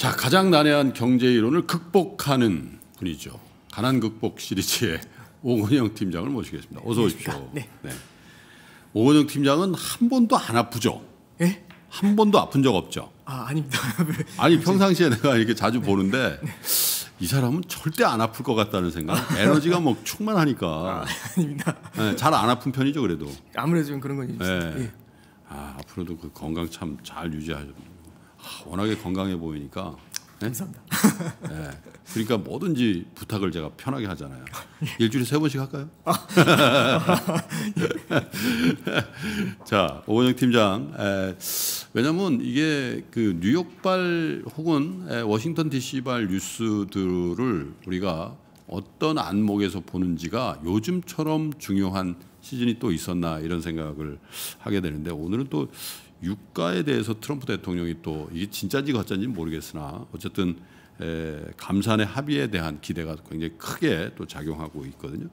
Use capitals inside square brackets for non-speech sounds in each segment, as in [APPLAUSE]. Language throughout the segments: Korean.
자, 가장 난해한 경제 이론을 극복하는 분이죠. 가난 극복 시리즈의 [LAUGHS] 오건영 팀장을 모시겠습니다. 어서 오십시오. 네. 네. 오건영 팀장은 한 번도 안 아프죠? 예? 한 번도 아픈 적 없죠? 아, 아닙니다. [LAUGHS] 아니, 평상시에 내가 이렇게 자주 네. 보는데 [LAUGHS] 네. 이 사람은 절대 안 아플 것 같다는 생각. 에너지가 뭐 충만하니까. 아, 닙니다 네, 잘안 아픈 편이죠, 그래도. 아무래도 좀 그런 건 있습니다. 네. 예. 아, 앞으로도 그 건강 참 잘 유지하죠. 워낙에 건강해 보이니까 네? 감사합니다. 네. 그러니까 뭐든지 부탁을 제가 편하게 하잖아요. [LAUGHS] 일주일에 세 번씩 할까요? [LAUGHS] 자, 오원영 팀장. 에, 왜냐면 이게 그 뉴욕발 혹은 에, 워싱턴 DC발 뉴스들을 우리가 어떤 안목에서 보는지가 요즘처럼 중요한 시즌이 또 있었나 이런 생각을 하게 되는데 오늘은 또 유가에 대해서 트럼프 대통령이 또 이게 진짜인지 가짜인지 모르겠으나 어쨌든 에, 감산의 합의에 대한 기대가 굉장히 크게 또 작용하고 있거든요.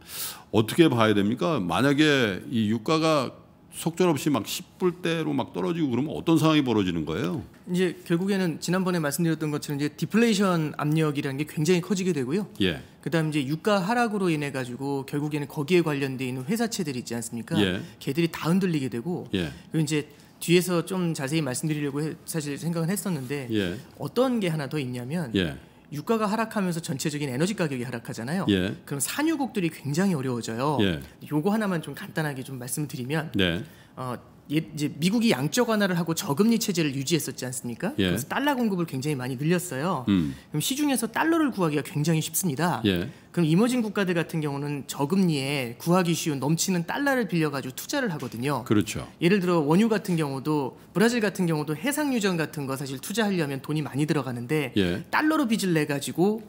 어떻게 봐야 됩니까? 만약에 이 유가가 속절없이 막 10불대로 막 떨어지고 그러면 어떤 상황이 벌어지는 거예요? 이제 결국에는 지난번에 말씀드렸던 것처럼 이제 디플레이션 압력이라는 게 굉장히 커지게 되고요. 예. 그다음 이제 유가 하락으로 인해 가지고 결국에는 거기에 관련돼 있는 회사채들이 있지 않습니까? 예. 걔들이 다 흔들리게 되고 예. 그리고 이제 뒤에서 좀 자세히 말씀드리려고 해, 사실 생각은 했었는데 예. 어떤 게 하나 더 있냐면 예. 유가가 하락하면서 전체적인 에너지 가격이 하락하잖아요. 예. 그럼 산유국들이 굉장히 어려워져요. 예. 요거 하나만 좀 간단하게 좀 말씀드리면 네. 어, 예, 이제 미국이 양적 완화를 하고 저금리 체제를 유지했었지 않습니까? 예. 그래서 달러 공급을 굉장히 많이 늘렸어요. 음. 그럼 시중에서 달러를 구하기가 굉장히 쉽습니다. 예. 그럼 이머징 국가들 같은 경우는 저금리에 구하기 쉬운 넘치는 달러를 빌려가지고 투자를 하거든요. 그렇죠. 예를 들어 원유 같은 경우도 브라질 같은 경우도 해상 유전 같은 거 사실 투자하려면 돈이 많이 들어가는데 예. 달러로 빚을 내 가지고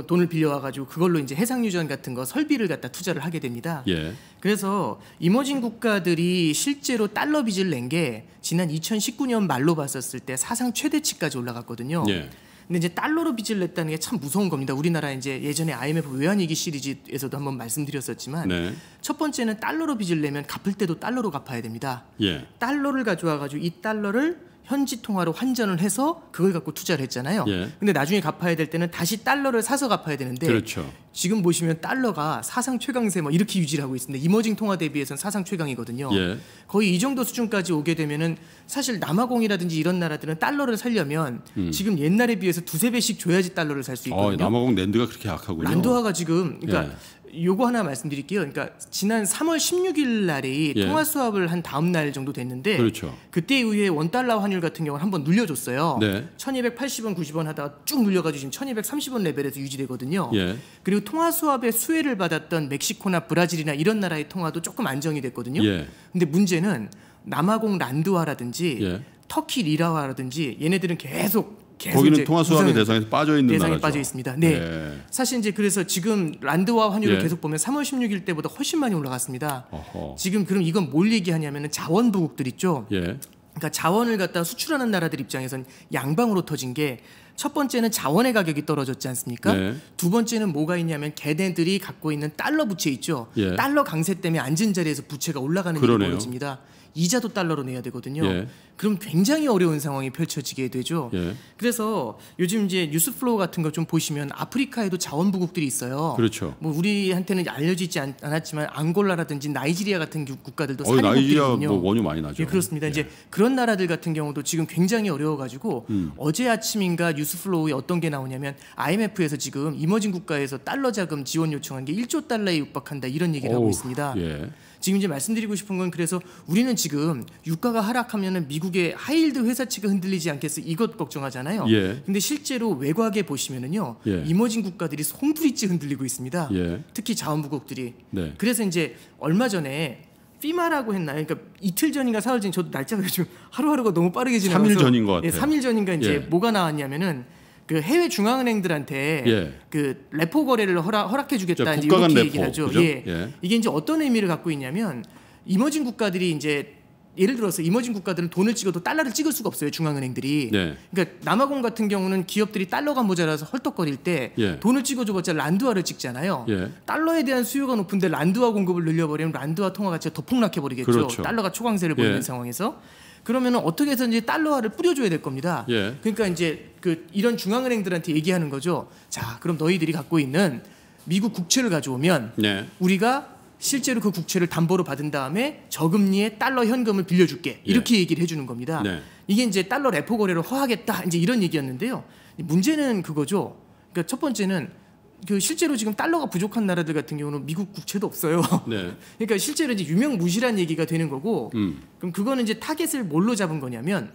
돈을 빌려와가지고 그걸로 이제 해상 유전 같은 거 설비를 갖다 투자를 하게 됩니다. 예. 그래서 이머징 국가들이 실제로 달러 빚을 낸 게 지난 2019년 말로 봤었을 때 사상 최대치까지 올라갔거든요. 예. 근데 이제 달러로 빚을 냈다는 게 참 무서운 겁니다. 우리나라 이제 예전에 IMF 외환위기 시리즈에서도 한번 말씀드렸었지만 네. 첫 번째는 달러로 빚을 내면 갚을 때도 달러로 갚아야 됩니다. 예. 달러를 가져와가지고 이 달러를 현지 통화로 환전을 해서 그걸 갖고 투자를 했잖아요. 예. 근데 나중에 갚아야 될 때는 다시 달러를 사서 갚아야 되는데 그렇죠. 지금 보시면 달러가 사상 최강세 뭐 이렇게 유지를 하고 있습니다. 이머징 통화 대비해서는 사상 최강이거든요. 예. 거의 이 정도 수준까지 오게 되면은 사실 남아공이라든지 이런 나라들은 달러를 살려면 음. 지금 옛날에 비해서 두세 배씩 줘야지 달러를 살수 어, 있거든요. 어, 남아공 랜드가 그렇게 약하고요. 란드화가 지금 그러니까 예. 요거 하나 말씀드릴게요. 그러니까 지난 3월 16일 날이 예. 통화 수합을 한 다음 날 정도 됐는데 그렇죠. 그때 이후에 원 달러 환율 같은 경우는 한번 눌려줬어요. 네. 1,280원, 90원 하다가 쭉 눌려가지고 지금 1,230원 레벨에서 유지되거든요. 예. 그리고 통화 수합의 수혜를 받았던 멕시코나 브라질이나 이런 나라의 통화도 조금 안정이 됐거든요. 예. 근데 문제는 남아공 란드화라든지 예. 터키 리라화라든지 얘네들은 계속 거기는 통화 수합의 대상에서 빠져 있는 대상에 빠져 있습니다. 네. 네. 사실 이제 그래서 지금 란드와 환율을 예. 계속 보면 3월 16일 때보다 훨씬 많이 올라갔습니다. 어허. 지금 그럼 이건 뭘 얘기하냐면은 자원 부국들 있죠. 예. 그러니까 자원을 갖다 수출하는 나라들 입장에선 양방으로 터진 게 첫 번째는 자원의 가격이 떨어졌지 않습니까? 네. 두 번째는 뭐가 있냐면 걔네들이 갖고 있는 달러 부채 있죠. 예. 달러 강세 때문에 앉은 자리에서 부채가 올라가는 그러네요. 일이 벌어집니다. 이자도 달러로 내야 되거든요. 예. 그럼 굉장히 어려운 상황이 펼쳐지게 되죠. 예. 그래서 요즘 이제 뉴스플로우 같은 거 좀 보시면 아프리카에도 자원부국들이 있어요. 그렇죠. 뭐 우리한테는 알려지지 않, 았지만 앙골라라든지 나이지리아 같은 국가들도 산이 나이지리아 뭐 원유 많이 나죠. 예, 그렇습니다. 예. 이제 그런 나라들 같은 경우도 지금 굉장히 어려워가지고 음. 어제 아침인가 뉴스플로우에 어떤 게 나오냐면 IMF에서 지금 이머징 국가에서 달러 자금 지원 요청한 게 1조 달러에 육박한다 이런 얘기를 오우, 하고 있습니다. 예. 지금 이제 말씀드리고 싶은 건 그래서 우리는 지금 유가가 하락하면 미국의 하일드 회사 측이 흔들리지 않겠어 이것 걱정하잖아요. 예. 근데 실제로 외곽에 보시면은요. 예. 이머진 국가들이 송두리째 흔들리고 있습니다. 예. 특히 자원부국들이. 네. 그래서 이제 얼마 전에 피마라고 했나요? 그러니까 이틀 전인가 사흘 전 저도 날짜가 지금 하루하루가 너무 빠르게 지나서 3일 전인 것 예, 같아요. 예, 3일 전인가 이제 예. 뭐가 나왔냐면은 그 해외 중앙은행들한테 예. 그 레포 거래를 허락, 해주겠다 이제 이렇게 레포, 얘기를 하죠. 예. 예. 이게 이제 어떤 의미를 갖고 있냐면 이머징 국가들이 이제 예를 들어서 이머징 국가들은 돈을 찍어도 달러를 찍을 수가 없어요 중앙은행들이. 네. 그러니까 남아공 같은 경우는 기업들이 달러가 모자라서 헐떡거릴 때 예. 돈을 찍어줘봤자 란두화를 찍잖아요. 예. 달러에 대한 수요가 높은데 란두화 공급을 늘려버리면 란두화 통화 가치가 더 폭락해버리겠죠. 그렇죠. 달러가 초강세를 보이는 예. 상황에서. 그러면 어떻게 해서든지 달러화를 뿌려줘야 될 겁니다. 예. 그러니까 이제 그 이런 중앙은행들한테 얘기하는 거죠. 자, 그럼 너희들이 갖고 있는 미국 국채를 가져오면 네. 우리가 실제로 그 국채를 담보로 받은 다음에 저금리에 달러 현금을 빌려줄게 예. 이렇게 예. 얘기를 해주는 겁니다. 네. 이게 이제 달러 레포 거래를 허하겠다 이제 이런 얘기였는데요. 문제는 그거죠. 그러니까 첫 번째는 그 실제로 지금 달러가 부족한 나라들 같은 경우는 미국 국채도 없어요. [LAUGHS] 네. 그러니까 실제로 이제 유명 무실한 얘기가 되는 거고 음. 그럼 그거는 이제 타겟을 뭘로 잡은 거냐면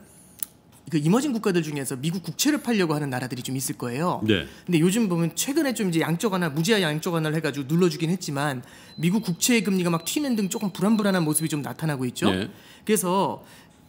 그 이머징 국가들 중에서 미국 국채를 팔려고 하는 나라들이 좀 있을 거예요. 네. 근데 요즘 보면 최근에 좀 이제 양쪽 하나 무제한 양쪽 하나를 해가지고 눌러주긴 했지만 미국 국채 의 금리가 막 튀는 등 조금 불안불안한 모습이 좀 나타나고 있죠. 네. 그래서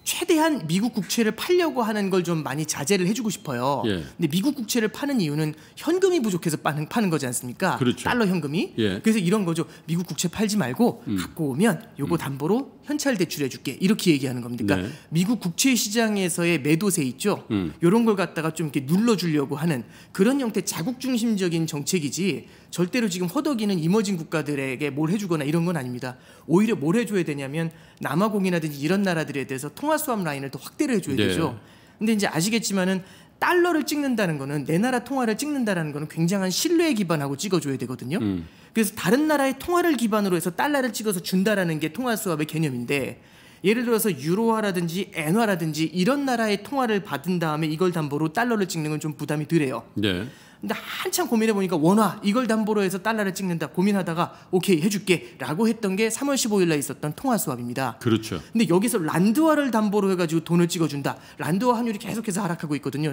최대한 미국 국채를 팔려고 하는 걸 좀 많이 자제를 해주고 싶어요. 예. 근데 미국 국채를 파는 이유는 현금이 부족해서 파는, 파는 거지 않습니까? 그렇죠. 달러 현금이. 예. 그래서 이런 거죠. 미국 국채 팔지 말고 음. 갖고 오면 요거 음. 담보로 현찰 대출해줄게 이렇게 얘기하는 겁니다. 그러니까 네. 미국 국채 시장에서의 매도세 있죠. 음. 이런 걸 갖다가 좀 이렇게 눌러주려고 하는 그런 형태 자국 중심적인 정책이지 절대로 지금 허덕이는 이머진 국가들에게 뭘 해주거나 이런 건 아닙니다. 오히려 뭘 해줘야 되냐면 남아공이라든지 이런 나라들에 대해서 통화 수합 라인을 더 확대를 해줘야 네. 되죠. 근데 이제 아시겠지만은 달러를 찍는다는 거는 내 나라 통화를 찍는다라는 거는 굉장한 신뢰에 기반하고 찍어줘야 되거든요. 음. 그래서 다른 나라의 통화를 기반으로 해서 달러를 찍어서 준다라는 게 통화 수합의 개념인데 예를 들어서 유로화라든지 엔화라든지 이런 나라의 통화를 받은 다음에 이걸 담보로 달러를 찍는 건 좀 부담이 드래요. 네. 근데 한참 고민해 보니까 원화 이걸 담보로 해서 달러를 찍는다 고민하다가 오케이 해줄게라고 했던 게 3월 15일날 있었던 통화 수합입니다. 그렇죠. 근데 여기서 란드화를 담보로 해가지고 돈을 찍어준다. 란드화 환율이 계속해서 하락하고 있거든요.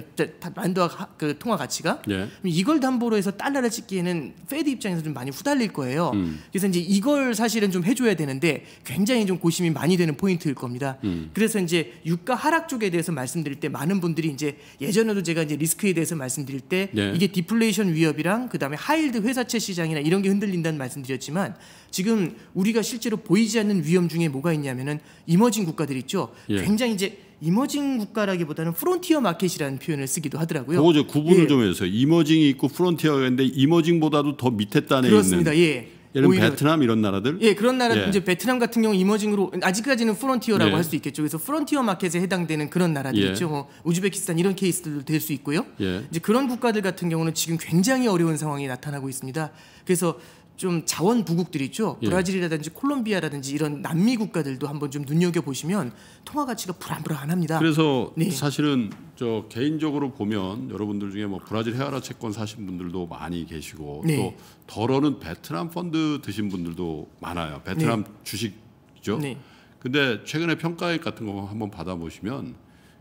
란드화 그 통화 가치가 예. 이걸 담보로 해서 달러를 찍기에는 페드 입장에서 좀 많이 후달릴 거예요. 음. 그래서 이제 이걸 사실은 좀 해줘야 되는데 굉장히 좀 고심이 많이 되는 포인트일 겁니다. 음. 그래서 이제 유가 하락 쪽에 대해서 말씀드릴 때 많은 분들이 이제 예전에도 제가 이제 리스크에 대해서 말씀드릴 때 예. 이게 디플레이션 위협이랑 그다음에 하일드 회사채 시장이나 이런 게 흔들린다는 말씀드렸지만 지금 우리가 실제로 보이지 않는 위험 중에 뭐가 있냐면은 이머징 국가들 있죠. 예. 굉장히 이제 이머징 국가라기보다는 프론티어 마켓이라는 표현을 쓰기도 하더라고요. 그거 구분을 예. 좀 해주세요. 이머징이 있고 프론티어가 있는데 이머징보다도 더 밑에 단에 그렇습니다. 있는. 그렇습니다. 예. 예를 오히려 베트남 이런 나라들? 예, 그런 나라 예. 이제 베트남 같은 경우 이머징으로 아직까지는 프론티어라고 예. 할수 있겠죠. 그래서 프론티어 마켓에 해당되는 그런 나라들 예. 있죠. 뭐 우즈베키스탄 이런 케이스들도 될 수 있고요. 예. 이제 그런 국가들 같은 경우는 지금 굉장히 어려운 상황이 나타나고 있습니다. 그래서 좀 자원 부국들 있죠. 예. 브라질이라든지 콜롬비아라든지 이런 남미 국가들도 한번 좀 눈여겨 보시면 통화 가치가 불안불안합니다. 그래서 네. 사실은 저 개인적으로 보면 여러분들 중에 뭐 브라질 헤아라 채권 사신 분들도 많이 계시고 네. 또더러는 베트남 펀드 드신 분들도 많아요. 베트남 네. 주식죠. 이 네. 근데 최근에 평가액 같은 거 한번 받아보시면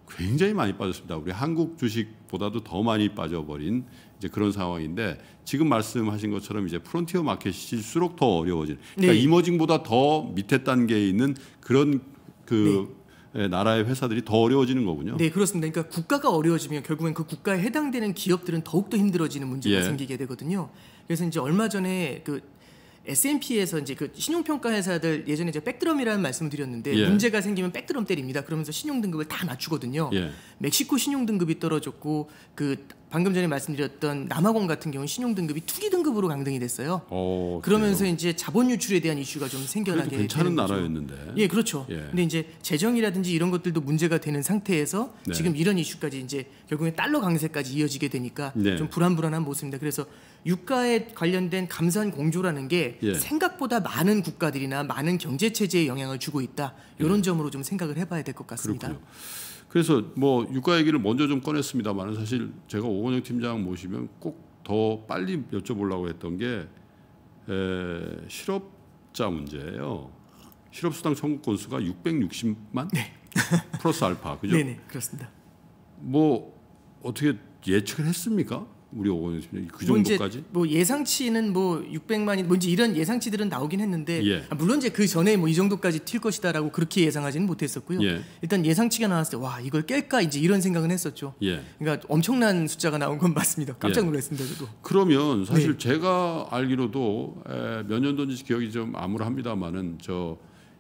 굉장히 많이 빠졌습니다. 우리 한국 주식보다도 더 많이 빠져버린 이제 그런 상황인데 지금 말씀하신 것처럼 이제 프론티어 마켓일수록 더 어려워진. 그러니까 네. 이머징보다 더 밑에 단계에 있는 그런 그 네. 예, 나라의 회사들이 더 어려워지는 거군요. 네, 그렇습니다. 그러니까 국가가 어려워지면 결국엔 그 국가에 해당되는 기업들은 더욱더 힘들어지는 문제가 예. 생기게 되거든요. 그래서 이제 얼마 전에 그 S&P에서 이제 그 신용평가 회사들 예전에 이제 백드럼이라는 말씀을 드렸는데 예. 문제가 생기면 백드럼 때립니다. 그러면서 신용 등급을 다 낮추거든요. 예. 멕시코 신용 등급이 떨어졌고 그 방금 전에 말씀드렸던 남아공 같은 경우는 신용등급이 투기 등급으로 강등이 됐어요. 오, 어, 그러면서 이제 자본 유출에 대한 이슈가 좀 생겨나게 괜찮은 나라였는데. 예, 그렇죠. 예. 근데 이제 재정이라든지 이런 것들도 문제가 되는 상태에서 네. 지금 이런 이슈까지 이제 결국에 달러 강세까지 이어지게 되니까 네. 좀 불안불안한 모습입니다. 그래서 유가에 관련된 감산 공조라는 게 예. 생각보다 많은 국가들이나 많은 경제 체제에 영향을 주고 있다. 이런 예. 점으로 좀 생각을 해봐야 될 것 같습니다. 그렇군요. 그래서 뭐 유가 얘기를 먼저 좀 꺼냈습니다만 사실 제가 오건영 팀장 모시면 꼭 더 빨리 여쭤보려고 했던 게 에, 실업자 문제예요. 실업수당 청구 건수가 660만 네. 플러스 알파 그죠? 네네 [LAUGHS] 네, 그렇습니다. 뭐 어떻게 예측을 했습니까? 우리 오건수님 그 뭐 정도까지? 뭐, 뭐, 예상치는 뭐 600만이 뭔지 뭐 이런 예상치들은 나오긴 했는데 예. 아, 물론 이제 그 전에 뭐 이 정도까지 튈 것이다라고 그렇게 예상하지는 못했었고요. 예. 일단 예상치가 나왔을 때 와 이걸 깰까 이제 이런 생각은 했었죠. 예. 그러니까 엄청난 숫자가 나온 건 맞습니다. 깜짝 예. 놀랐습니다. 저도. 그러면 사실 네. 제가 알기로도 에, 몇 년도인지 기억이 좀 암울합니다만은 저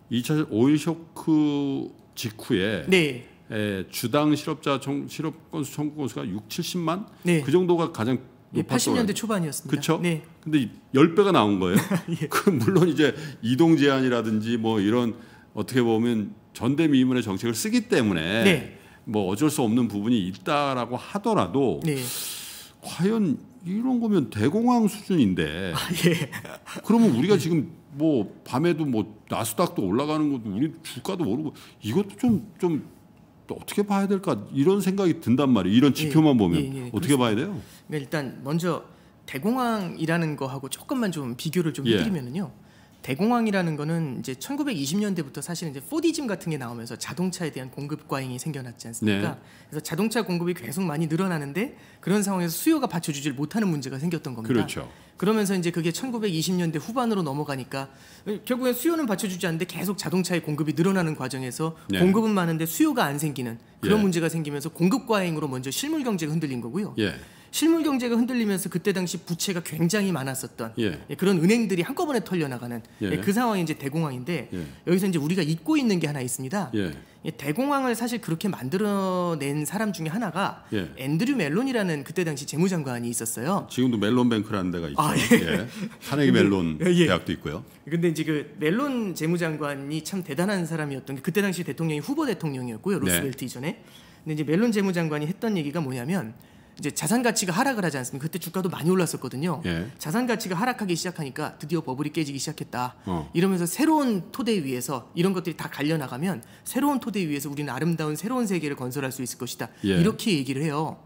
2차 오일 쇼크 직후에 네. 에, 예, 주당 실업자 청, 실업 건수 청구 건수가 6, 70만 네. 그 정도가 가장 예, 80년대 초반이었습니다. 그렇죠. 네. 근데 10배가 나온 거예요. [LAUGHS] 예. [LAUGHS] 그 물론 이제 이동 제한이라든지 뭐 이런 어떻게 보면 전대미문의 정책을 쓰기 때문에 네. 뭐 어쩔 수 없는 부분이 있다라고 하더라도 네. 과연 이런 거면 대공황 수준인데 아, 예. 그러면 우리가 네. 지금 뭐 밤에도 뭐 나스닥도 올라가는 것도 우리 주가도 오르고 이것도 좀좀 좀또 어떻게 봐야 될까 이런 생각이 든단 말이에요. 이런 예, 지표만 보면 예, 예, 어떻게 그렇습니다. 봐야 돼요? 그러니까 일단 먼저 대공황이라는 거하고 조금만 좀 비교를 좀해드리면요 예. 대공황이라는 거는 이제 1920년대부터 사실 이제 포디즘 같은 게 나오면서 자동차에 대한 공급 과잉이 생겨났지 않습니까? 네. 그래서 자동차 공급이 계속 많이 늘어나는데 그런 상황에서 수요가 받쳐주질 못하는 문제가 생겼던 겁니다. 그렇죠. 그러면서 이제 그게 1920년대 후반으로 넘어가니까 결국엔 수요는 받쳐주지 않는데 계속 자동차의 공급이 늘어나는 과정에서 네. 공급은 많은데 수요가 안 생기는 그런 예. 문제가 생기면서 공급 과잉으로 먼저 실물 경제가 흔들린 거고요. 예. 실물 경제가 흔들리면서 그때 당시 부채가 굉장히 많았었던 예. 예 그런 은행들이 한꺼번에 털려나가는 예. 예. 그 상황이 이제 대공황인데 예. 여기서 이제 우리가 잊고 있는 게 하나 있습니다. 예. 대공황을 사실 그렇게 만들어낸 사람 중에 하나가 앤드류 멜론이라는 그때 당시 재무장관이 있었어요. 지금도 멜론뱅크라는 데가 있죠. 아, 예. 카네기 멜론 대학도 있고요. 근데 이제 그 멜론 재무장관이 참 대단한 사람이었던 게 그때 당시 대통령이 후보 대통령이었고요. 네. 로스벨트 네. 이전에. 근데 이제 멜론 재무장관이 했던 얘기가 뭐냐면 이제 자산 가치가 하락을 하지 않습니까? 그때 주가도 많이 올랐었거든요. 예. 자산 가치가 하락하기 시작하니까 드디어 버블이 깨지기 시작했다. 어. 이러면서 새로운 토대 위에서 이런 것들이 다 갈려 나가면 새로운 토대 위에서 우리는 아름다운 새로운 세계를 건설할 수 있을 것이다. 예. 이렇게 얘기를 해요.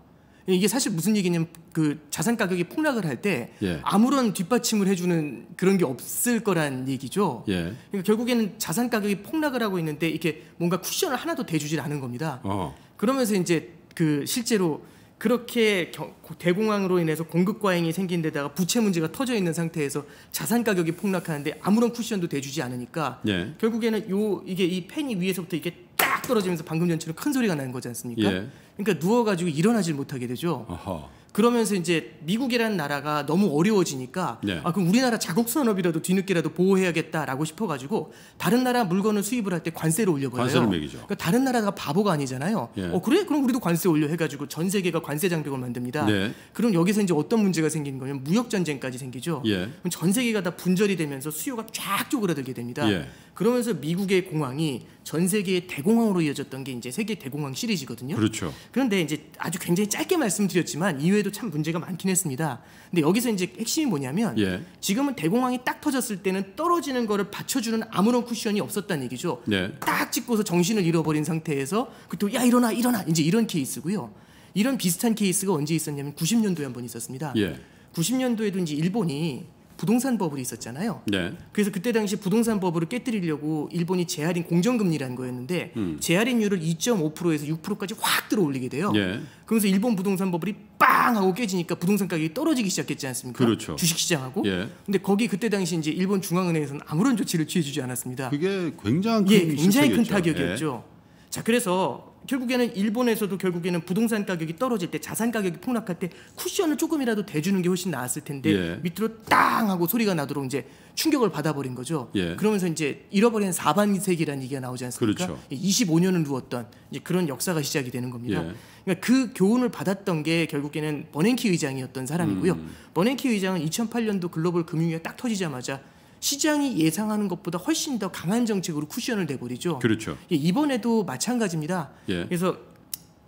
이게 사실 무슨 얘기냐면 그 자산 가격이 폭락을 할때 예. 아무런 뒷받침을 해주는 그런 게 없을 거란 얘기죠. 예. 그러니까 결국에는 자산 가격이 폭락을 하고 있는데 이렇게 뭔가 쿠션을 하나도 대주질 않은 겁니다. 어. 그러면서 이제 그 실제로 그렇게 대공황으로 인해서 공급 과잉이 생긴 데다가 부채 문제가 터져 있는 상태에서 자산 가격이 폭락하는데 아무런 쿠션도 대주지 않으니까 예. 결국에는 요 이게 이팬이 위에서부터 이게 딱 떨어지면서 방금 전처럼 큰 소리가 나는 거지 않습니까? 예. 그러니까 누워가지고 일어나질 못하게 되죠. 어허. 그러면서 이제 미국이라는 나라가 너무 어려워지니까 네. 아 그럼 우리나라 자국 산업이라도 뒤늦게라도 보호해야겠다라고 싶어가지고 다른 나라 물건을 수입을 할 때 관세를 올려버려요. 관세를 매기죠. 그러니까 다른 나라가 바보가 아니잖아요. 예. 어 그래? 그럼 우리도 관세 올려 해가지고 전 세계가 관세 장벽을 만듭니다. 네. 그럼 여기서 이제 어떤 문제가 생기는 거냐면 무역 전쟁까지 생기죠. 예. 그럼 전 세계가 다 분절이 되면서 수요가 쫙 쪼그라들게 됩니다. 예. 그러면서 미국의 공항이전 세계의 대공황으로 이어졌던 게 이제 세계 대공황 시리즈거든요. 그렇죠. 그런데 이제 아주 굉장히 짧게 말씀드렸지만 이외에도 참 문제가 많긴 했습니다. 근데 여기서 이제 핵심이 뭐냐면 예. 지금은 대공황이 딱 터졌을 때는 떨어지는 거를 받쳐주는 아무런 쿠션이 없었다는 얘기죠. 예. 딱 찍고서 정신을 잃어버린 상태에서 그때 야 일어나 일어나 이제 이런 케이스고요. 이런 비슷한 케이스가 언제 있었냐면 90년도에 한 번 있었습니다. 예. 90년도에도 이제 일본이 부동산 버블이 있었잖아요. 네. 그래서 그때 당시 부동산 버블을 깨뜨리려고 일본이 재할인 공정금리라는 거였는데 음. 재할인율을 2.5%에서 6%까지 확 들어올리게 돼요. 네. 그러면서 일본 부동산 버블이 빵 하고 깨지니까 부동산 가격이 떨어지기 시작했지 않습니까? 그렇죠. 주식시장하고. 예. 근데 거기 그때 당시 이제 일본 중앙은행에서는 아무런 조치를 취해주지 않았습니다. 그게 굉장히 큰 예, 굉장히 큰 타격이었죠. 예. 자 그래서 결국에는 일본에서도 결국에는 부동산 가격이 떨어질 때 자산 가격이 폭락할 때 쿠션을 조금이라도 대주는 게 훨씬 나았을 텐데 예. 밑으로 땅 하고 소리가 나도록 이제 충격을 받아버린 거죠. 예. 그러면서 이제 잃어버린 사반세기라는 얘기가 나오지 않습니까? 그렇죠. 25년을 예, 누웠던 이제 그런 역사가 시작이 되는 겁니다. 예. 그러니까 그 교훈을 받았던 게 결국에는 버냉키 의장이었던 사람이고요. 음. 버냉키 의장은 2008년도 글로벌 금융위가딱 터지자마자 시장이 예상하는 것보다 훨씬 더 강한 정책으로 쿠션을 내버리죠. 그렇죠. 예, 이번에도 마찬가지입니다. 예. 그래서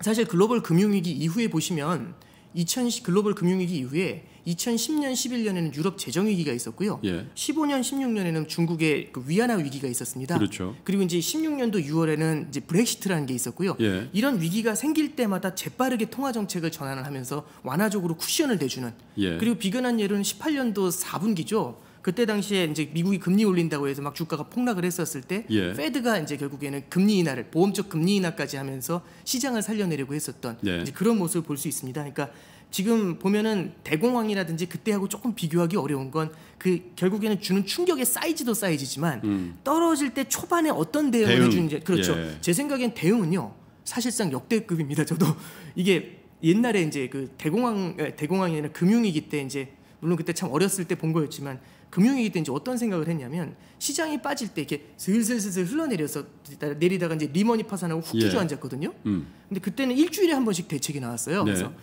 사실 글로벌 금융위기 이후에 보시면 2010 글로벌 금융위기 이후에 2010년 11년에는 유럽 재정 위기가 있었고요. 예. 15년 16년에는 중국의 그 위안화 위기가 있었습니다. 그렇죠. 그리고 이제 16년도 6월에는 이제 브렉시트라는 게 있었고요. 예. 이런 위기가 생길 때마다 재빠르게 통화 정책을 전환을 하면서 완화적으로 쿠션을 내주는 예. 그리고 비근한 예로는 18년도 4분기죠. 그때 당시에 이제 미국이 금리 올린다고 해서 막 주가가 폭락을 했었을 때 예. 페드가 이제 결국에는 금리 인하를 보험적 금리 인하까지 하면서 시장을 살려내려고 했었던 예. 이제 그런 모습을 볼 수 있습니다. 그러니까 지금 보면은 대공황이라든지 그때하고 조금 비교하기 어려운 건 그 결국에는 주는 충격의 사이즈도 사이즈지만 음. 떨어질 때 초반에 어떤 대응을 대응. 해주는지 그렇죠. 예. 제 생각엔 대응은요 사실상 역대급입니다. 저도 이게 옛날에 이제 그 대공황 예, 대공황이 아니라 금융위기 때 이제 물론 그때 참 어렸을 때 본 거였지만 금융위기 때인제 어떤 생각을 했냐면 시장이 빠질 때 이렇게 슬슬슬슬 흘러내려서 내리다가 이제 리머니 파산하고 훅 주저앉았거든요. 예. 음. 근데 그때는 일주일에 한 번씩 대책이 나왔어요. 네. 그래서 와,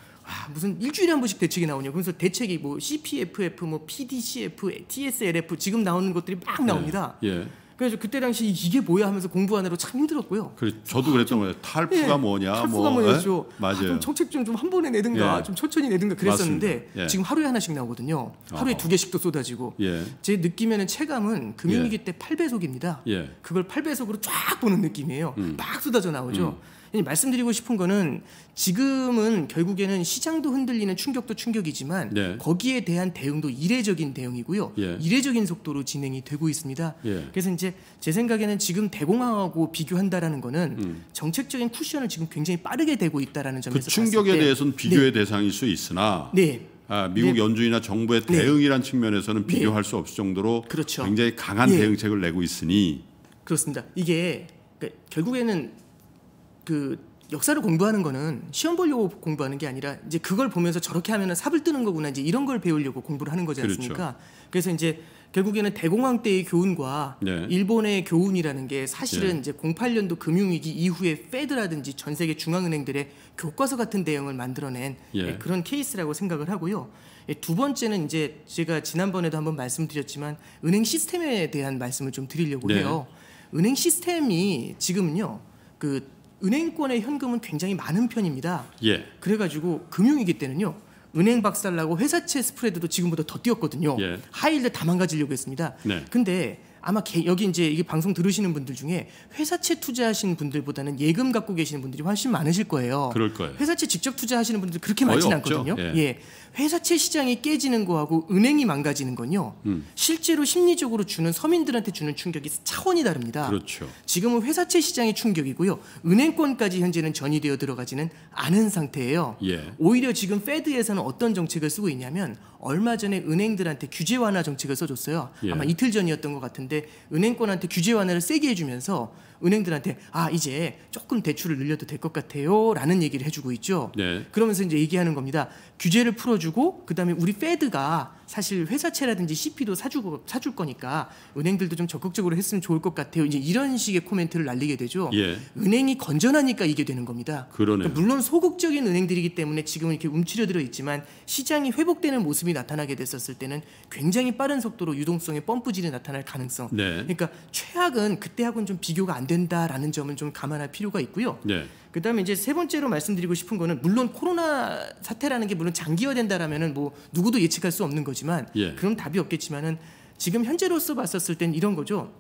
아, 무슨 일주일에 한 번씩 대책이 나오냐. 그래서 대책이 뭐 CPFF, 뭐 PDCF, TSLF 지금 나오는 것들이 막 나옵니다. 네. 예. 예. 그래서 그때 당시 이게 뭐야 하면서 공부하느라 참 힘들었고요. 그래, 저도 그랬던 거예요. 탈푸가 예, 뭐냐, 탈푸가 뭐, 뭐였죠. 예? 맞아요. 아, 좀 정책 좀 한 번에 내든가, 예. 좀 천천히 내든가 그랬었는데 예. 지금 하루에 하나씩 나오거든요. 하루에 어. 두 개씩도 쏟아지고. 예. 제 느낌에는 체감은 금융위기 예. 때 8배속입니다. 그걸 8배속으로 쫙 보는 느낌이에요. 음. 막 쏟아져 나오죠. 음. 말씀드리고 싶은 거는 지금은 결국에는 시장도 흔들리는 충격도 충격이지만 예. 거기에 대한 대응도 이례적인 대응이고요. 예. 이례적인 속도로 진행이 되고 있습니다. 예. 그래서 이제 제 생각에는 지금 대공황하고 비교한다라는 거는 음. 정책적인 쿠션을 지금 굉장히 빠르게 되고 있다라는 그 점에서 그 충격에 때, 대해서는 네. 비교의 네. 대상일 수 있으나 네. 아, 미국 네. 연준이나 정부의 네. 대응이란 측면에서는 네. 비교할 수 없을 정도로 그렇죠. 굉장히 강한 대응책을 내고 있으니 그렇습니다. 이게 그러니까 결국에는 그 역사를 공부하는 거는 시험 보려고 공부하는 게 아니라 이제 그걸 보면서 저렇게 하면 삽을 뜨는 거구나 이제 이런 걸 배우려고 공부를 하는 거지 그렇죠. 않습니까? 그렇죠. 그래서 이제 결국에는 대공황 때의 교훈과 네. 일본의 교훈이라는 게 사실은 네. 이제 08년도 금융위기 이후에 페드라든지 전 세계 중앙은행들의 교과서 같은 대응을 만들어낸 네. 그런 케이스라고 생각을 하고요. 예, 두 번째는 이제 제가 지난번에도 한번 말씀드렸지만 은행 시스템에 대한 말씀을 좀 드리려고 네. 해요. 은행 시스템이 지금은요. 그 은행권의 현금은 굉장히 많은 편입니다. 예. 그래가지고 금융위기 때는요. 은행 박살나고 회사채 스프레드도 지금보다 더 뛰었거든요. 예. 하이힐드 다 망가지려고 했습니다. 네. 근데 아마 개, 여기 이제 이게 방송 들으시는 분들 중에 회사채 투자하시는 분들보다는 예금 갖고 계시는 분들이 훨씬 많으실 거예요. 그럴 거예요. 회사채 직접 투자하시는 분들 그렇게 많지는 않거든요. 예. 예. 회사채 시장이 깨지는 거하고 은행이 망가지는 건요. 음. 실제로 심리적으로 주는 서민들한테 주는 충격이 차원이 다릅니다. 그렇죠. 지금은 회사채 시장의 충격이고요. 은행권까지 현재는 전이되어 들어가지는 않은 상태예요. 예. 오히려 지금 페드에서는 어떤 정책을 쓰고 있냐면 얼마 전에 은행들한테 규제 완화 정책을 써줬어요. 예. 아마 이틀 전이었던 것 같은데 은행권한테 규제 완화를 세게 해주면서 은행들한테 아 이제 조금 대출을 늘려도 될 것 같아요라는 얘기를 해주고 있죠. 네. 그러면서 이제 얘기하는 겁니다. 규제를 풀어주고 그다음에 우리 페드가 사실 회사채라든지 CP도 사주고 사줄 거니까 은행들도 좀 적극적으로 했으면 좋을 것 같아요. 이제 이런 식의 코멘트를 날리게 되죠. 예. 은행이 건전하니까 이게 되는 겁니다. 그러니까 물론 소극적인 은행들이기 때문에 지금은 이렇게 움츠려들어 있지만 시장이 회복되는 모습이 나타나게 됐었을 때는 굉장히 빠른 속도로 유동성의 펌프질이 나타날 가능성. 네. 그러니까 최악은 그때하고는 좀 비교가 안 된다라는 점은 좀 감안할 필요가 있고요. 네. 그 다음에 이제 세 번째로 말씀드리고 싶은 거는 물론 코로나 사태라는 게 물론 장기화된다라면은 뭐 누구도 예측할 수 없는 거지만 예. 그런 답이 없겠지만은 지금 현재로서 봤었을 땐 이런 거죠.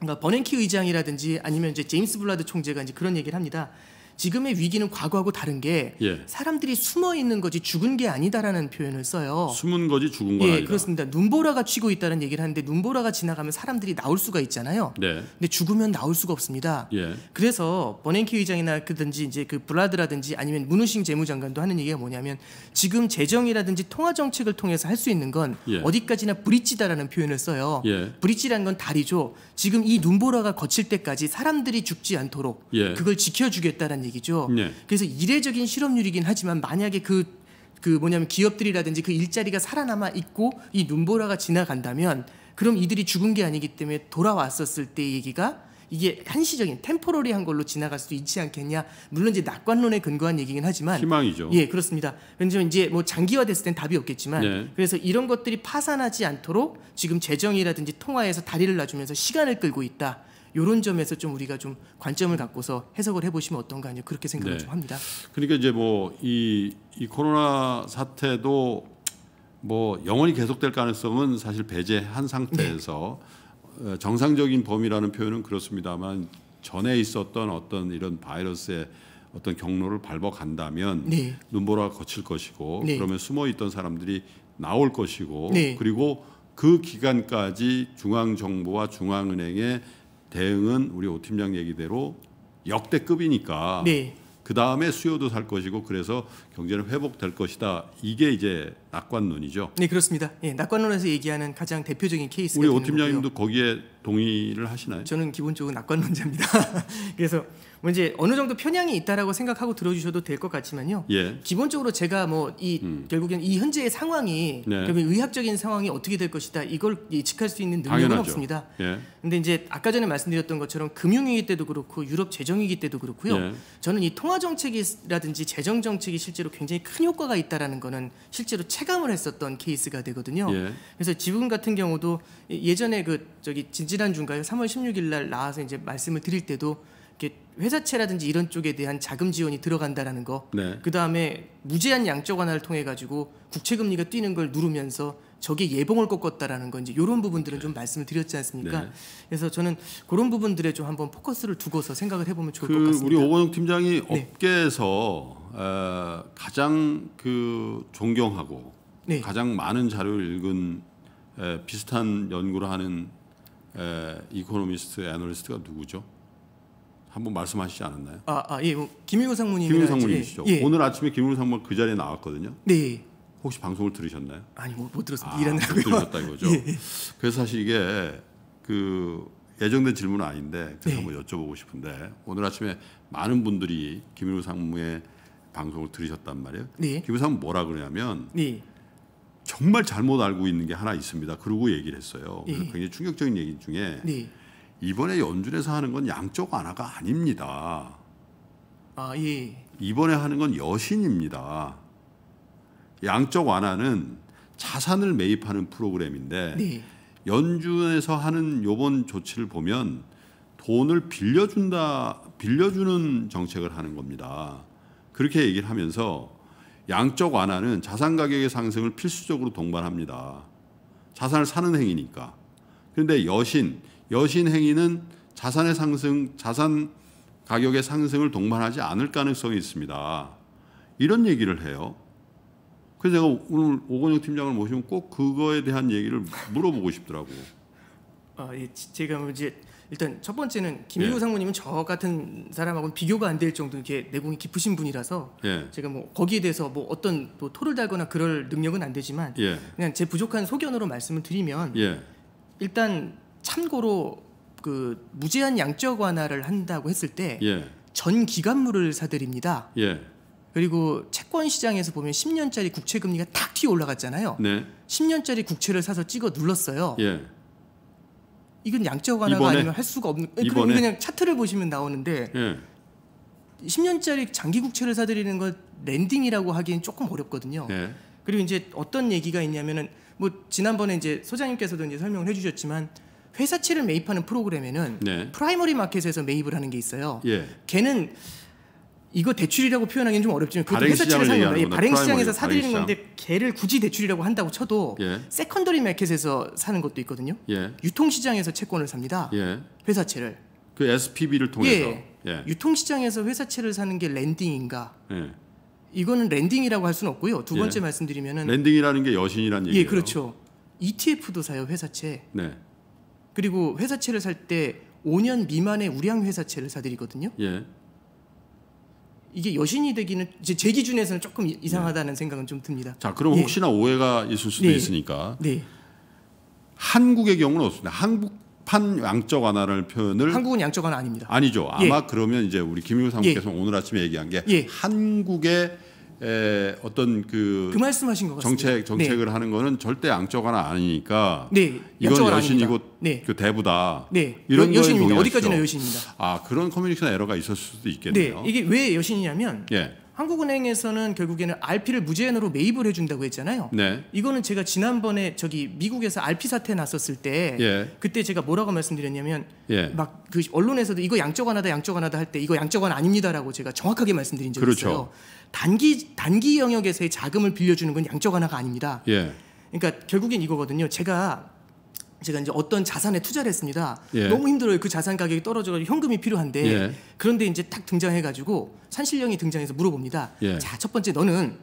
그러니까 버냉키 의장이라든지 아니면 이제 제임스 블라드 총재가 이제 그런 얘기를 합니다. 지금의 위기는 과거하고 다른 게 예. 사람들이 숨어 있는 거지 죽은 게 아니다라는 표현을 써요. 숨은 거지 죽은 건 예, 아니다. 그렇습니다. 눈보라가 치고 있다는 얘기를 하는데 눈보라가 지나가면 사람들이 나올 수가 있잖아요. 네. 근데 죽으면 나올 수가 없습니다. 예. 그래서 버냉키 의장이나 그든지 이제 그 블라드라든지 아니면 문우싱 재무장관도 하는 얘기가 뭐냐면 지금 재정이라든지 통화 정책을 통해서 할 수 있는 건 예. 어디까지나 브릿지다라는 표현을 써요. 예. 브릿지라는 건 다리죠. 지금 이 눈보라가 거칠 때까지 사람들이 죽지 않도록 예. 그걸 지켜주겠다는 있다는 얘기죠. 네. 그래서 이례적인 실업률이긴 하지만 만약에 그그 그 뭐냐면 기업들이라든지 그 일자리가 살아남아 있고 이 눈보라가 지나간다면 그럼 이들이 죽은 게 아니기 때문에 돌아왔었을 때 얘기가 이게 한시적인 템포러리한 걸로 지나갈 수도 있지 않겠냐. 물론 이제 낙관론에 근거한 얘기긴 하지만 희망이죠. 예, 그렇습니다. 왜냐면 이제 뭐 장기화됐을 땐 답이 없겠지만 네. 그래서 이런 것들이 파산하지 않도록 지금 재정이라든지 통화에서 다리를 놔주면서 시간을 끌고 있다. 이런 점에서 좀 우리가 좀 관점을 갖고서 해석을 해보시면 어떤가 하는 그렇게 생각을 네. 좀 합니다. 그러니까 이제 뭐 이 이 코로나 사태도 뭐 영원히 계속될 가능성은 사실 배제한 상태에서 네. 어, 정상적인 범위라는 표현은 그렇습니다만 전에 있었던 어떤 이런 바이러스의 어떤 경로를 밟아간다면 네. 눈보라 거칠 것이고 네. 그러면 숨어 있던 사람들이 나올 것이고 네. 그리고 그 기간까지 중앙 정부와 중앙은행의 대응은 우리 오 팀장 얘기대로 역대급이니까 네. 그 다음에 수요도 살 것이고 그래서 경제는 회복될 것이다. 이게 이제 낙관론이죠. 네 그렇습니다. 예, 낙관론에서 얘기하는 가장 대표적인 케이스 우리 오 팀장님도 거기에 동의를 하시나요? 저는 기본적으로 낙관론자입니다. [LAUGHS] 그래서 뭐 이제 어느 정도 편향이 있다라고 생각하고 들어주셔도 될 것 같지만요. 예. 기본적으로 제가 뭐이 음. 결국엔 이 현재의 상황이 네. 결국 의학적인 상황이 어떻게 될 것이다 이걸 예측할 수 있는 능력은 당연하죠. 없습니다. 예. 근데 이제 아까 전에 말씀드렸던 것처럼 금융위기 때도 그렇고 유럽 재정위기 때도 그렇고요. 예. 저는 이 통화 정책이라든지 재정 정책이 실제로 굉장히 큰 효과가 있다라는 거는 실제로 체감을 했었던 케이스가 되거든요. 예. 그래서 지금 같은 경우도 예전에 그 저기 진지난 중가요 3월 16일 날 나와서 이제 말씀을 드릴 때도 회사채라든지 이런 쪽에 대한 자금 지원이 들어간다라는 거. 네. 그 다음에 무제한 양적 완화를 통해 가지고 국채 금리가 뛰는 걸 누르면서 저게 예봉을 꺾었다라는 건지 이런 부분들은 네. 좀 말씀을 드렸지 않습니까? 네. 그래서 저는 그런 부분들에 좀 한번 포커스를 두고서 생각을 해보면 좋을 그것 같습니다. 우리 오건영 팀장이 네. 업계에서 어, 가장 그 존경하고 네. 가장 많은 자료를 읽은 에, 비슷한 연구를 하는 에, 이코노미스트 애널리스트가 누구죠? 한번 말씀하시지 않았나요? 아, 아 예. 뭐 김일구 상무님. 김일구 상무님이시죠. 예, 예. 오늘 아침에 김일구 상무그 자리에 나왔거든요. 네. 예. 혹시 방송을 들으셨나요? 아니, 뭐, 못들었습니 아, 일하느라고 들으셨다 이거죠. [LAUGHS] 예, 예. 그래서 사실 이게 그 예정된 질문은 아닌데 그래서 네. 한번 여쭤보고 싶은데 오늘 아침에 많은 분들이 김일구 상무의 방송을 들으셨단 말이에요. 네. 김일구 상무 뭐라 그러냐면 네. 정말 잘못 알고 있는 게 하나 있습니다. 그러고 얘기를 했어요. 그 굉장히 충격적인 얘기 중에 네. 이번에 연준에서 하는 건양쪽 완화가 아닙니다. 아, 예. 이번에 하는 건 여신입니다. 양적 완화는 자산을 매입하는 프로그램인데 네. 연준에서 하는 요번 조치를 보면 돈을 빌려준다 빌려주는 정책을 하는 겁니다. 그렇게 얘기를 하면서 양적 완화는 자산 가격의 상승을 필수적으로 동반합니다. 자산을 사는 행위니까. 그런데 여신 여신 행위는 자산의 상승, 자산 가격의 상승을 동반하지 않을 가능성이 있습니다. 이런 얘기를 해요. 그래서 제가 오늘 오건영 팀장을 모시면 꼭 그거에 대한 얘기를 물어보고 싶더라고. 아, 예, 제가 이제 일단 첫 번째는 김일구 예. 상무님은 저 같은 사람하고는 비교가 안 될 정도 이렇게 내공이 깊으신 분이라서 예. 제가 뭐 거기에 대해서 뭐 어떤 또 토를 달거나 그럴 능력은 안 되지만 예. 그냥 제 부족한 소견으로 말씀을 드리면 예. 일단 참고로 그 무제한 양적 완화를 한다고 했을 때전 예. 기간물을 사드립니다. 예. 그리고 채권 시장에서 보면 10년짜리 국채 금리가 탁 튀어 올라갔잖아요. 네. 10년짜리 국채를 사서 찍어 눌렀어요. 예. 이건 양적 완화가 이번에? 아니면 할 수가 없는. 그리 그냥 차트를 보시면 나오는데 예. 10년짜리 장기 국채를 사들이는 건 랜딩이라고 하기엔 조금 어렵거든요. 예. 그리고 이제 어떤 얘기가 있냐면은 뭐 지난번에 이제 소장님께서도 이제 설명을 해주셨지만 회사채를 매입하는 프로그램에는 네. 프라이머리 마켓에서 매입을 하는 게 있어요. 예. 걔는 이거 대출이라고 표현하기는 좀 어렵지만 그 회사채를 사는 거예요. 발행 시장에서 사들이는 건데 걔를 굳이 대출이라고 한다고 쳐도 예. 세컨더리 마켓에서 사는 것도 있거든요. 예. 유통 시장에서 채권을 삽니다. 예. 회사채를. 그 SPB를 예. 통해서 예. 유통 시장에서 회사채를 사는 게 랜딩인가? 이거는 랜딩이라고 할 수는 없고요. 두 번째 말씀드리면 랜딩이라는 게 여신이라는 얘기예요. 예, 그렇죠. ETF도 사요 회사채. 네. 그리고 회사채를 살 때 5년 미만의 우량 회사채를 사드리거든요. 예. 이게 여신이 되기는 이제 제 기준에서는 조금 네. 이상하다는 네. 생각은 좀 듭니다. 자, 그럼 예. 혹시나 오해가 있을 수도 네. 있으니까. 네. 한국의 경우는 어떻습니까? 한국판 양적 완화를 표현을 한국은 양적 완화 아닙니다. 아니죠. 예. 아마 예. 그러면 이제 우리 김용삼께서 예. 오늘 아침에 얘기한 게 예. 한국의 에, 어떤 그, 그 말씀하신 것 같습니다. 정책 정책을 네. 하는 거는 절대 양쪽하나 아니니까 네, 이건 여신이고 네. 그 대부다. 네. 이런 여신입니다. 어디까지나 여신입니다. 아 그런 커뮤니케이션 에러가 있을 수도 있겠네요. 네. 이게 왜 여신이냐면 예. 한국은행에서는 결국에는 RP를 무제한으로 매입을 해준다고 했잖아요. 네. 이거는 제가 지난번에 저기 미국에서 RP 사태 났었을 때 예. 그때 제가 뭐라고 말씀드렸냐면 예. 막그 언론에서도 이거 양적 완화다 양적 완화다 할 때 이거 양적 완화 아닙니다라고 제가 정확하게 말씀드린 적이 그렇죠. 있어요. 단기 단기 영역에서의 자금을 빌려주는 건 양적 완화가 아닙니다. 예. 그러니까 결국엔 이거거든요. 제가 제가 이제 어떤 자산에 투자를 했습니다. 예. 너무 힘들어요. 그 자산 가격이 떨어져가지고 현금이 필요한데 예. 그런데 이제 딱 등장해가지고 산신령이 등장해서 물어봅니다. 예. 자첫 번째 너는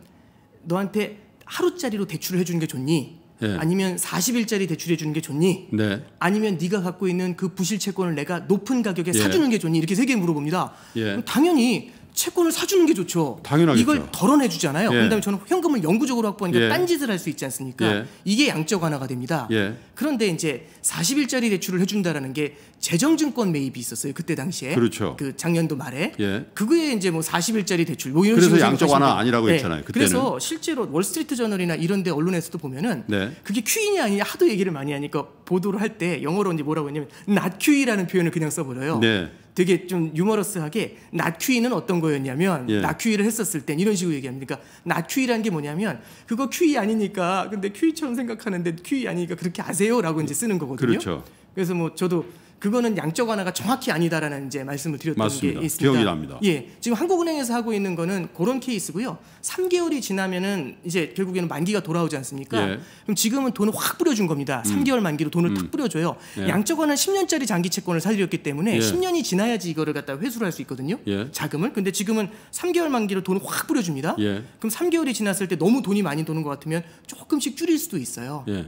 너한테 하루짜리로 대출을 해주는 게 좋니? 예. 아니면 40일짜리 대출해 주는 게 좋니? 네. 아니면 네가 갖고 있는 그 부실 채권을 내가 높은 가격에 예. 사주는 게 좋니? 이렇게 세개 물어봅니다. 예. 당연히 채권을 사주는 게 좋죠. 당연하죠. 이걸 덜어내주잖아요. 예. 그다음에 저는 현금을 영구적으로 확보하니까 예. 딴짓을 할 수 있지 않습니까? 예. 이게 양적 완화가 됩니다. 예. 그런데 이제 40일짜리 대출을 해준다라는 게 재정증권 매입이 있었어요. 그때 당시에. 그렇죠. 그 작년도 말에. 예. 그게에 이제 뭐 40일짜리 대출. 뭐 이런 그래서 양적 완화 아니라고 네. 했잖아요. 그때는. 그래서 실제로 월스트리트 저널이나 이런데 언론에서도 보면은 네. 그게 큐이 아니냐 하도 얘기를 많이 하니까 보도를 할 때 영어로 이제 뭐라고 했냐면 낫 큐이라는 표현을 그냥 써버려요. 네. 되게 좀 유머러스하게 나퀴이는 어떤 거였냐면 예. 나퀴이를 했었을 땐 이런 식으로 얘기합니다. 그러니까 나퀴이라는 게 뭐냐면 그거 퀴이 아니니까 근데 퀴처럼 생각하는데 퀴이 아니니까 그렇게 아세요라고 이제 쓰는 거거든요. 그렇죠. 그래서 뭐 저도 그거는 양적 완화가 정확히 아니다라는 이제 말씀을 드렸던 맞습니다. 게 있습니다. 기억이 납니다. 예, 지금 한국은행에서 하고 있는 거는 그런 케이스고요. 3개월이 지나면은 이제 결국에는 만기가 돌아오지 않습니까? 예. 그럼 지금은 돈을 확 뿌려준 겁니다. 음. 3개월 만기로 돈을 음. 탁 뿌려줘요. 예. 양적 완화 10년짜리 장기 채권을 사들였기 때문에 예. 10년이 지나야지 이거를 갖다 회수를 할 수 있거든요. 예. 자금을. 근데 지금은 3개월 만기로 돈을 확 뿌려줍니다. 예. 그럼 3개월이 지났을 때 너무 돈이 많이 도는 것 같으면 조금씩 줄일 수도 있어요. 예.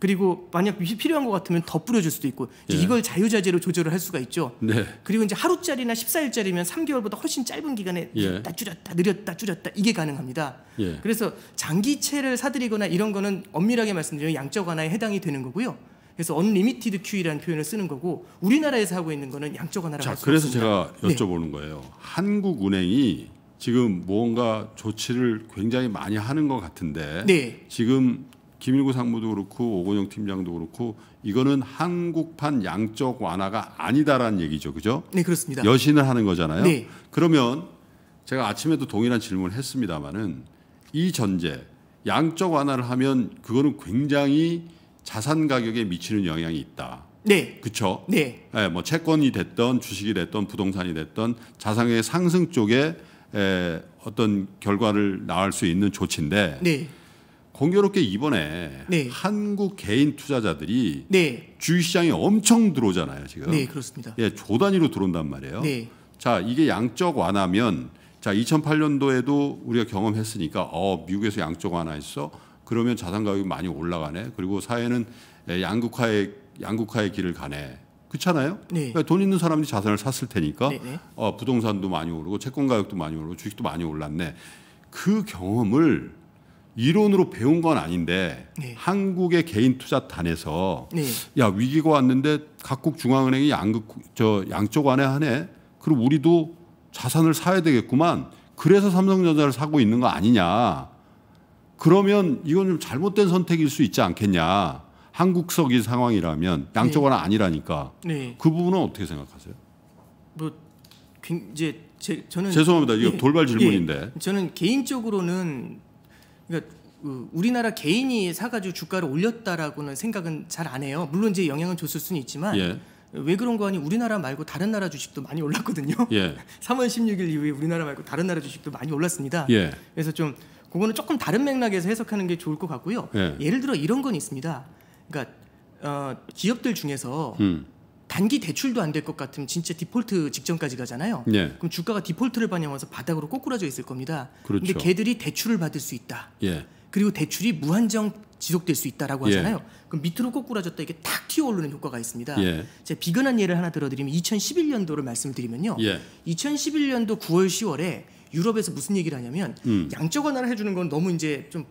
그리고 만약 필요한 것 같으면 더 뿌려줄 수도 있고 예. 이걸 자유자재로 조절을 할 수가 있죠. 네. 그리고 이제 하루짜리나 14일짜리면 3개월보다 훨씬 짧은 기간에 예. 다 줄였다 늘렸다 줄였다 이게 가능합니다. 예. 그래서 장기채를 사들이거나 이런 거는 엄밀하게 말씀드리면 양적 완화에 해당이 되는 거고요. 그래서 언리미티드 큐이라는 표현을 쓰는 거고 우리나라에서 하고 있는 거는 양적 완화라고 자, 그래서 없습니다. 제가 네. 여쭤보는 네. 거예요. 한국은행이 지금 뭔가 조치를 굉장히 많이 하는 것 같은데 네. 지금 김일구 상무도 그렇고 오건영 팀장도 그렇고 이거는 한국판 양적 완화가 아니다라는 얘기죠. 그죠? 네, 그렇습니다. 여신을 하는 거잖아요. 네. 그러면 제가 아침에도 동일한 질문을 했습니다마는 이 전제 양적 완화를 하면 그거는 굉장히 자산 가격에 미치는 영향이 있다. 네. 그렇죠? 네. 네. 뭐 채권이 됐던 주식이 됐던 부동산이 됐던 자산의 상승 쪽에 에, 어떤 결과를 낳을 수 있는 조치인데 네. 공교롭게 이번에 네. 한국 개인 투자자들이 네. 주식 시장에 엄청 들어오잖아요 지금. 네 그렇습니다. 예, 조 단위로 들어온단 말이에요. 네. 자 이게 양적 완화면 자 2008년도에도 우리가 경험했으니까 어 미국에서 양적 완화했어 그러면 자산 가격이 많이 올라가네 그리고 사회는 예, 양극화의 양극화의 길을 가네 그렇잖아요. 네. 그러니까 돈 있는 사람이 자산을 샀을 테니까 네, 네 어, 부동산도 많이 오르고 채권 가격도 많이 오르고 주식도 많이 올랐네. 그 경험을 이론으로 배운 건 아닌데 네. 한국의 개인 투자단에서 네. 야 위기가 왔는데 각국 중앙은행이 양극 저 양쪽 안에 하네. 그럼 우리도 자산을 사야 되겠구만. 그래서 삼성전자를 사고 있는 거 아니냐. 그러면 이건 좀 잘못된 선택일 수 있지 않겠냐. 한국적인 상황이라면 양쪽 은 네. 아니라니까. 네. 그 부분은 어떻게 생각하세요? 뭐 이제 제, 저는 죄송합니다. 이거 예, 돌발 예. 질문인데. 예, 저는 개인적으로는 그러니까 어, 우리나라 개인이 사가지고 주가를 올렸다라고는 생각은 잘 안 해요. 물론 이제 영향을 줬을 수는 있지만 예. 왜 그런 거 아니 우리나라 말고 다른 나라 주식도 많이 올랐거든요. 예. 3월 [LAUGHS] 16일 이후에 우리나라 말고 다른 나라 주식도 많이 올랐습니다. 예. 그래서 좀 그거는 조금 다른 맥락에서 해석하는 게 좋을 것 같고요. 예. 를 들어 이런 건 있습니다. 그러니까 어, 기업들 중에서 음. 단기 대출도 안 될 것 같으면 진짜 디폴트 직전까지 가잖아요. 예. 그럼 주가가 디폴트를 반영해서 바닥으로 꼬꾸라져 있을 겁니다. 그런데 그렇 걔들이 대출을 받을 수 있다. 예. 그리고 대출이 무한정 지속될 수 있다라고 예. 하잖아요. 예. 그럼 밑으로 꼬꾸라졌다 이게 탁 튀어오르는 효과가 있습니다. 예. 제가 비근한 예를 하나 들어드리면 2011년도를 말씀드리면요. 을 예. 2011년도 9월 10월에 유럽에서 무슨 얘기를 하냐면 음. 양적 완화를 해주는 건 너무 이제 좀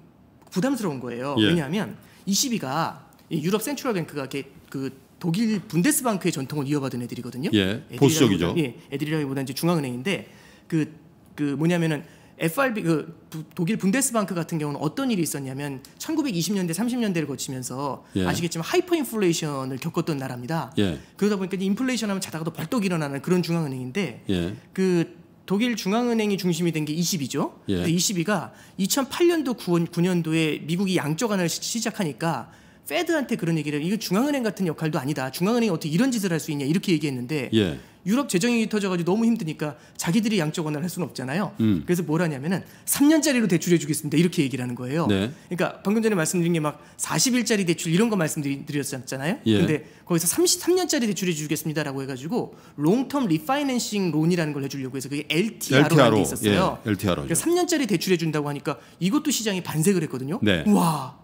부담스러운 거예요. 예. 왜냐하면 ECB가 유럽 센트럴 뱅크가 그 독일 분데스방크의 전통을 이어받은 애들이거든요. 예, 보수적이죠. 예, 애들이라기보다 이제 중앙은행인데 그, 그 뭐냐면은 FRB 그 독일 분데스방크 같은 경우는 어떤 일이 있었냐면 1920년대 30년대를 거치면서 예. 아시겠지만 하이퍼 인플레이션을 겪었던 나라입니다. 예. 그러다 보니까 인플레이션 하면 자다가도 벌떡 일어나는 그런 중앙은행인데 예. 그 독일 중앙은행이 중심이 된 게 20이죠. 예. 근데 20이가 2008년도 9, 9년도에 미국이 양적 완을 시작하니까 페드한테 그런 얘기를 이거 중앙은행 같은 역할도 아니다. 중앙은행이 어떻게 이런 짓을 할 수 있냐 이렇게 얘기했는데 예. 유럽 재정이 터져가지고 너무 힘드니까 자기들이 양적 완화를 할 수는 없잖아요. 음. 그래서 뭘 하냐면은 3년짜리로 대출해주겠습니다 이렇게 얘기를 하는 거예요. 네. 그러니까 방금 전에 말씀드린 게 막 40일짜리 대출 이런 거 말씀드렸었잖아요. 예. 근데 거기서 33년짜리 대출해주겠습니다라고 해가지고 롱텀 리파이낸싱 론이라는 걸 해주려고 해서 그게 LTR로 로 있었어요. 예. LTR로. 그러니까 3년짜리 대출해준다고 하니까 이것도 시장이 반색을 했거든요. 네. 와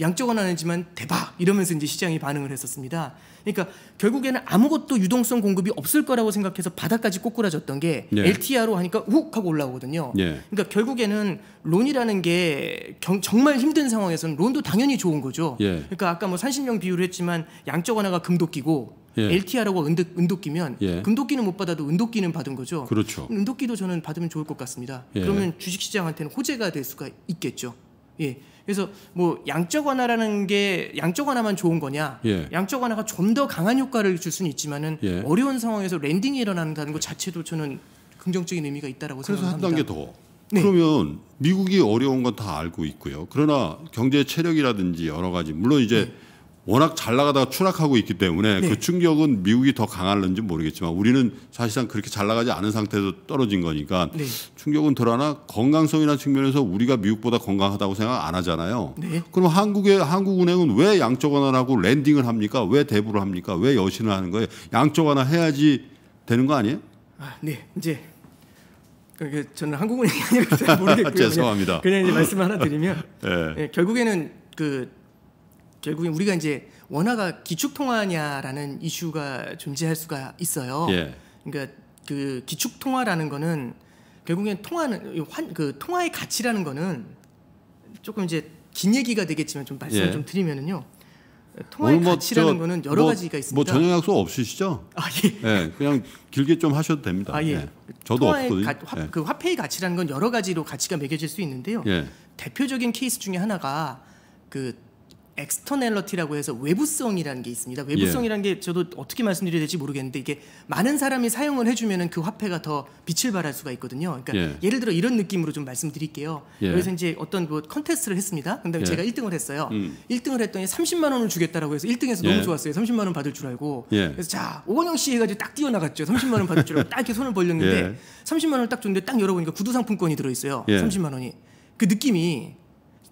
양적은 아니지만 대박 이러면서 이제 시장이 반응을 했었습니다. 그러니까 결국에는 아무것도 유동성 공급이 없을 거라고 생각해서 바닥까지 꼬꾸라졌던 게 예. 네. LTR로 하니까 훅 하고 올라오거든요. 예. 그러니까 결국에는 론이라는 게 경, 정말 힘든 상황에서는 론도 당연히 좋은 거죠. 예. 그러니까 아까 뭐 산신령 비유를 했지만 양적 하나가 금도끼고 예. LTR하고 은도, 은도끼면 예. 금도끼는 못 받아도 은도끼는 받은 거죠. 그렇죠. 은도끼도 저는 받으면 좋을 것 같습니다. 예. 그러면 주식시장한테는 호재가 될 수가 있겠죠. 예. 그래서 뭐 양적 완화라는 게 양적 완화만 좋은 거냐? 예. 양적 완화가 좀 더 강한 효과를 줄 수는 있지만은 예. 어려운 상황에서 랜딩이 일어난다는 것 자체도 저는 긍정적인 의미가 있다라고 생각합니다. 그래서 한 단계 더. 네. 그러면 미국이 어려운 건 다 알고 있고요. 그러나 경제 체력이라든지 여러 가지 물론 이제 네. 워낙 잘 나가다가 추락하고 있기 때문에 그 네. 그 충격은 미국이 더 강할는지 모르겠지만 우리는 사실상 그렇게 잘 나가지 않은 상태에서 떨어진 거니까 네. 충격은 덜하나 건강성이나 측면에서 우리가 미국보다 건강하다고 생각 안 하잖아요. 네. 그럼 한국의 한국은행은 왜 양적 완화라고 랜딩을 합니까? 왜 대부를 합니까? 왜 여신을 하는 거예요? 양적 완화 해야지 되는 거 아니에요? 아, 네. 이제 그게 저는 한국은행이 아니라 잘 모르겠고요. [LAUGHS] 죄송합니다. 그냥, 그냥, 이제 말씀 하나 드리면 [LAUGHS] 네. 예, 결국에는 그 결국엔 우리가 이제 원화가 기축 통화냐라는 이슈가 존재할 수가 있어요. 예. 그러니까 그 기축 통화라는 거는 결국엔 통화는 환, 그 통화의 가치라는 거는 조금 이제 긴 얘기가 되겠지만 좀 말씀을 예. 좀 드리면은요. 통화의 뭐 가치라는 저, 거는 뭐 여러 뭐, 가지가 있습니다. 뭐 전형 약속 없으시죠? 아 예. 예. 그냥 길게 좀 하셔도 됩니다. 아 예. 예. 저도 없거든요. 예. 화, 예. 그 화폐의 가치라는 건 여러 가지로 가치가 매겨질 수 있는데요. 예. 대표적인 케이스 중에 하나가 그 엑스터널러티라고 해서 외부성이라는 게 있습니다. 외부성이라는 게 저도 어떻게 말씀드려야 될지 모르겠는데 이게 많은 사람이 사용을 해주면그 화폐가 더 빛을 발할 수가 있거든요. 그러니까 예. 를 들어 이런 느낌으로 좀 말씀드릴게요. 예. 여기서 이제 어떤 뭐 컨테스트를 했습니다. 근데 예. 제가 1등을 했어요. 음. 1등을 했더니 30만 원을 주겠다라고 해서 1등해서 예. 너무 좋았어요. 30만 원 받을 줄 알고 예. 그래서 자 오건영 씨 해가지고 딱 뛰어나갔죠. 30만 원 받을 줄 알고 딱 이렇게 손을 벌렸는데 30만 예. 원을 딱 줬는데 딱 열어보니까 구두 상품권이 들어있어요. 30만 예. 원이 그 느낌이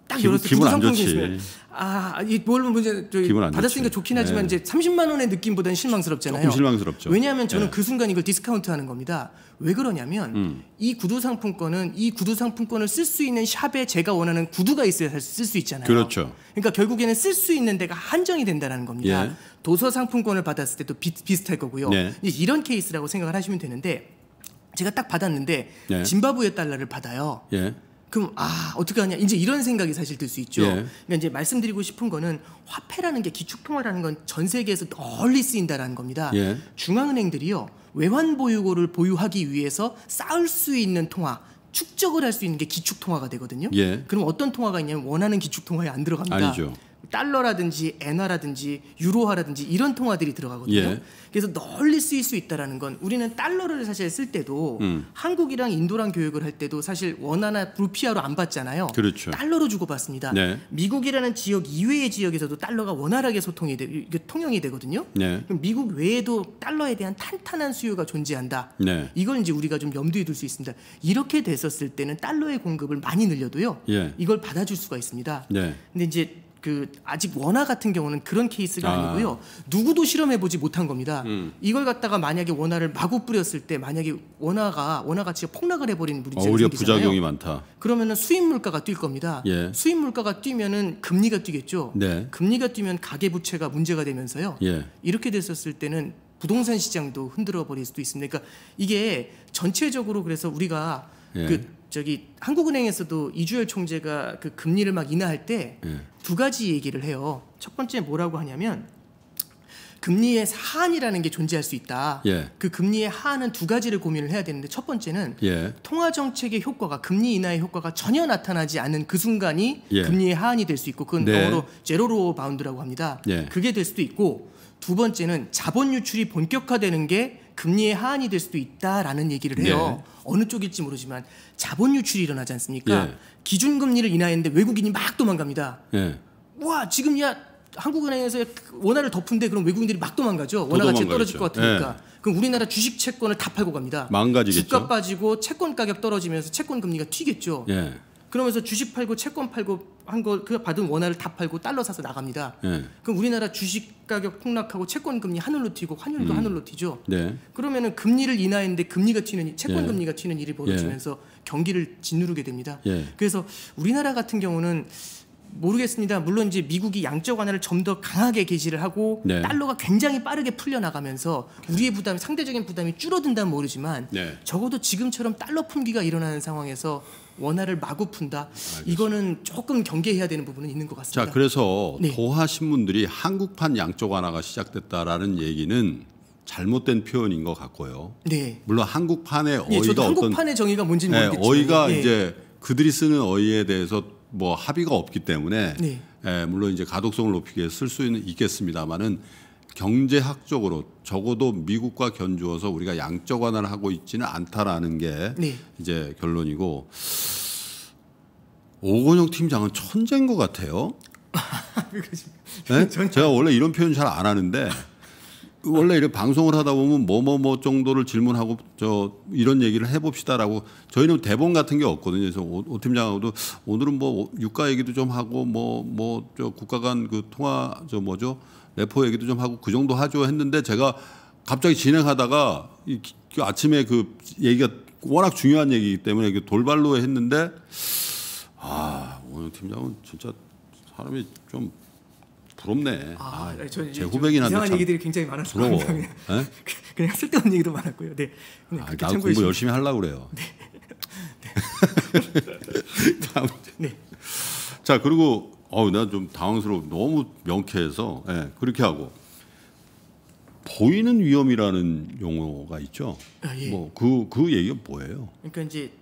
딱 열었을 때 기분 안 좋지. 아이 모 문제 받았으니까 좋긴 네. 하지만 네. 이제 30만 원의 느낌보다는 실망스럽잖아요. 조금 실망스럽죠. 왜냐하면 저는 네. 그 순간 이걸 디스카운트하는 겁니다. 왜 그러냐면 음. 이 구두 상품권은 이 구두 상품권을 쓸 수 있는 샵에 제가 원하는 구두가 있어야 쓸 수 있잖아요. 그렇죠. 그러니까 결국에는 쓸 수 있는 데가 한정이 된다는 겁니다. 예. 도서 상품권을 받았을 때도 비, 비슷할 거고요. 네. 이런 케이스라고 생각을 하시면 되는데 제가 딱 받았는데 예. 짐바브웨 달러를 받아요. 예. 그럼 아 어떻게 하냐 이제 이런 생각이 사실 들 수 있죠. 예. 그러니까 이제 말씀드리고 싶은 거는 화폐라는 게 기축통화라는 건 전 세계에서 널리 쓰인다라는 겁니다. 예. 중앙은행들이요 외환 보유고를 보유하기 위해서 쌓을 수 있는 통화 축적을 할 수 있는 게 기축통화가 되거든요. 예. 그럼 어떤 통화가 있냐면 원하는 기축통화에 안 들어갑니다. 아니죠. 달러라든지 엔화라든지 유로화라든지 이런 통화들이 들어가거든요. 예. 그래서 널리 쓰일 수 있다라는 건 우리는 달러를 사실 쓸 때도 음. 한국이랑 인도랑 교역을 할 때도 사실 원화나 루피아로 안 받잖아요. 그렇죠. 달러로 주고 받습니다. 네. 미국이라는 지역 이외의 지역에서도 달러가 원활하게 소통이 되, 통용이 되거든요. 네. 그럼 미국 외에도 달러에 대한 탄탄한 수요가 존재한다. 네. 이걸 이제 우리가 좀 염두에 둘 수 있습니다. 이렇게 됐었을 때는 달러의 공급을 많이 늘려도요. 예. 이걸 받아줄 수가 있습니다. 네. 근데 이제 그 아직 원화 같은 경우는 그런 케이스가 아. 니고요 누구도 실험해 보지 못한 겁니다. 음. 이걸 갖다가 만약에 원화를 마구 뿌렸을 때 만약에 원화가 원화 가치가 폭락을 해버리는 문제가 어, 생기잖아요. 부작용이 많다. 그러면은 수입 물가가 뛸 겁니다. 예. 수입 물가가 뛰면은 금리가 뛰겠죠. 네. 금리가 뛰면 가계 부채가 문제가 되면서요. 예. 이렇게 됐었을 때는 부동산 시장도 흔들어 버릴 수도 있습니다. 그러니까 이게 전체적으로 그래서 우리가 예. 그 저기 한국은행에서도 이주열 총재가 그 금리를 막 인하할 때 예. 두 가지 얘기를 해요. 첫 번째 뭐라고 하냐면 금리의 하한이라는 게 존재할 수 있다. 예. 그 금리의 하한은 두 가지를 고민을 해야 되는데 첫 번째는 예. 통화 정책의 효과가 금리 인하의 효과가 전혀 나타나지 않는 그 순간이 예. 금리의 하한이 될 수 있고 그건 네. 영어로 제로로 바운드라고 합니다. 예. 그게 될 수도 있고 두 번째는 자본 유출이 본격화되는 게 금리의 하한이 될 수도 있다라는 얘기를 해요. 네. 어느 쪽일지 모르지만 자본 유출이 일어나지 않습니까? 예. 기준금리를 인하했는데 외국인이 막 도망갑니다. 예. 와 지금이야 한국은행에서 원화를 덮은데 그럼 외국인들이 막 도망가죠. 원화 가치 떨어질 것 같으니까. 예. 그럼 우리나라 주식 채권을 다 팔고 갑니다. 망가지겠죠. 주가 빠지고 채권 가격 떨어지면서 채권 금리가 튀겠죠. 예. 그러면서 주식 팔고 채권 팔고 한 거 그 받은 원화를 다 팔고 달러 사서 나갑니다. 예. 그럼 우리나라 주식 가격 폭락하고 채권 금리 하늘로 튀고 환율도 음. 하늘로 튀죠. 네. 그러면은 금리를 인하했는데 금리가 튀는 채권 예. 금리가 튀는 일이 벌어지면서 예. 경기를 짓누르게 됩니다. 예. 그래서 우리나라 같은 경우는 모르겠습니다. 물론 이제 미국이 양적 완화를 좀 더 강하게 개시를 하고 네. 달러가 굉장히 빠르게 풀려 나가면서 우리의 부담, 상대적인 부담이 줄어든다는 모르지만 네. 적어도 지금처럼 달러 품기가 일어나는 상황에서 원화를 마구 푼다. 알겠습니다. 이거는 조금 경계해야 되는 부분은 있는 것 같습니다. 자, 그래서 네. 도하 신문들이 한국판 양적 완화가 시작됐다라는 얘기는 잘못된 표현인 것 같고요. 네. 물론 한국판의 예, 어휘가 네, 한국판의 어떤 정의가 뭔지 네, 예, 모르겠지만 어휘가 네. 예. 이제 그들이 쓰는 어휘에 대해서 뭐 합의가 없기 때문에 네. 예, 물론 이제 가독성을 높이게쓸 수는 있겠습니다만은 경제학적으로 적어도 미국과 견주어서 우리가 양적 완화를 하고 있지는 않다라는 게 네. 이제 결론이고 오건영 팀장은 천재인 것 같아요. 네? [LAUGHS] [LAUGHS] 제가 원래 이런 표현 잘 안 하는데 원래 이렇게 방송을 하다 보면 뭐뭐뭐 뭐, 뭐 정도를 질문하고 저 이런 얘기를 해봅시다라고 저희는 대본 같은 게 없거든요. 그래서 오, 오 팀장하고도 오늘은 뭐 유가 얘기도 좀 하고 뭐 뭐 저 국가간 그 통화 저 뭐죠 레포 얘기도 좀 하고 그 정도 하죠 했는데 제가 갑자기 진행하다가 이, 그 아침에 그 얘기가 워낙 중요한 얘기이기 때문에 돌발로 했는데 아 오늘 팀장은 진짜 사람이 좀 부럽네. 아, 아제 후배긴 한데 이상한 얘기들이 굉장히 많았어 네? [LAUGHS] 그냥, 그냥 쓸데없는 얘기도 많았고요. 네. 네 아, 나 공부 열심히 하려고 그래요. 네. [LAUGHS] 네. 다음. 네. 자 그리고 어우 난좀 당황스러워 너무 명쾌해서 네, 그렇게 하고 보이는 위험이라는 용어가 있죠. 아, 예. 뭐그그 그 얘기가 뭐예요? 그러니까 이제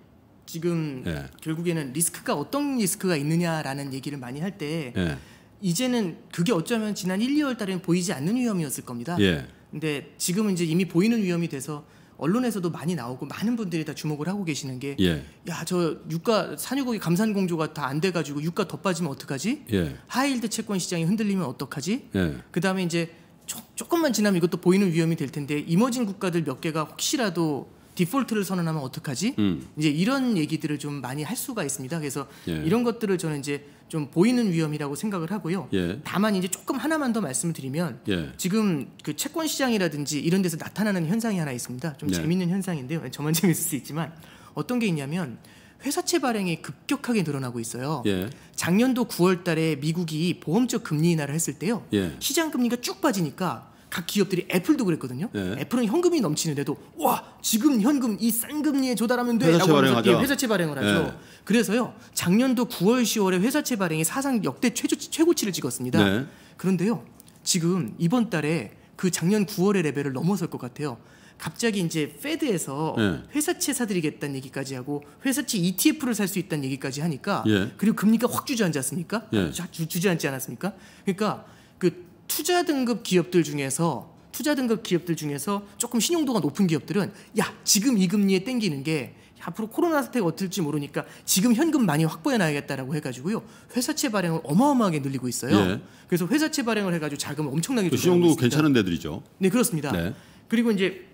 지금 예. 결국에는 리스크가 어떤 리스크가 있느냐라는 얘기를 많이 할때 예. 이제는 그게 어쩌면 지난 1, 2월 달에는 보이지 않는 위험이었을 겁니다. 예. 근데 지금은 이제 이미 보이는 위험이 돼서 언론에서도 많이 나오고 많은 분들이 다 주목을 하고 계시는 게 예. 야저 유가 산유국이 감산 공조가 다 안 돼가지고 유가 더 빠지면 어떡하지? 예. 하이힐드 채권 시장이 흔들리면 어떡하지? 예. 그 다음에 이제 조, 조금만 지나면 이것도 보이는 위험이 될 텐데 이머징 국가들 몇 개가 혹시라도 디폴트를 선언하면 어떡하지? 음. 이제 이런 얘기들을 좀 많이 할 수가 있습니다. 그래서 예. 이런 것들을 저는 이제 좀 보이는 위험이라고 생각을 하고요. 예. 다만 이제 조금 하나만 더 말씀을 드리면 예. 지금 그 채권 시장이라든지 이런 데서 나타나는 현상이 하나 있습니다. 좀 예. 재밌는 현상인데요. [LAUGHS] 저만 재밌을 수 있지만 어떤 게 있냐면 회사채 발행이 급격하게 늘어나고 있어요. 예. 작년도 9월 달에 미국이 보험적 금리 인하를 했을 때요. 예. 시장 금리가 쭉 빠지니까 각 기업들이 애플도 그랬거든요. 네. 애플은 현금이 넘치는데도 와 지금 현금 이 싼 금리에 조달하면 돼. 회사채 발행하죠. 예, 회사채 발행을 하죠. 네. 그래서요 작년도 9월 10월에 회사채 발행이 사상 역대 최저 최고치를 찍었습니다. 네. 그런데요 지금 이번 달에 그 작년 9월의 레벨을 넘어설 것 같아요. 갑자기 이제 페드에서 예. 회사채 사드리겠다는 얘기까지 하고 회사채 ETF를 살 수 있다는 얘기까지 하니까 예. 그리고 금리가 확 주저앉지 않습니까? 예. 주, 주저앉지 않았습니까? 그러니까 그 투자 등급 기업들 중에서 투자 등급 기업들 중에서 조금 신용도가 높은 기업들은 야 지금 이 금리에 땡기는 게 앞으로 코로나 사태가 어떨지 모르니까 지금 현금 많이 확보해 놔야겠다라고 해가지고요 회사채 발행을 어마어마하게 늘리고 있어요. 예. 그래서 회사채 발행을 해가지고 자금을 엄청나게 그 신용도 괜찮은 데들이죠. 네 그렇습니다. 네. 그리고 이제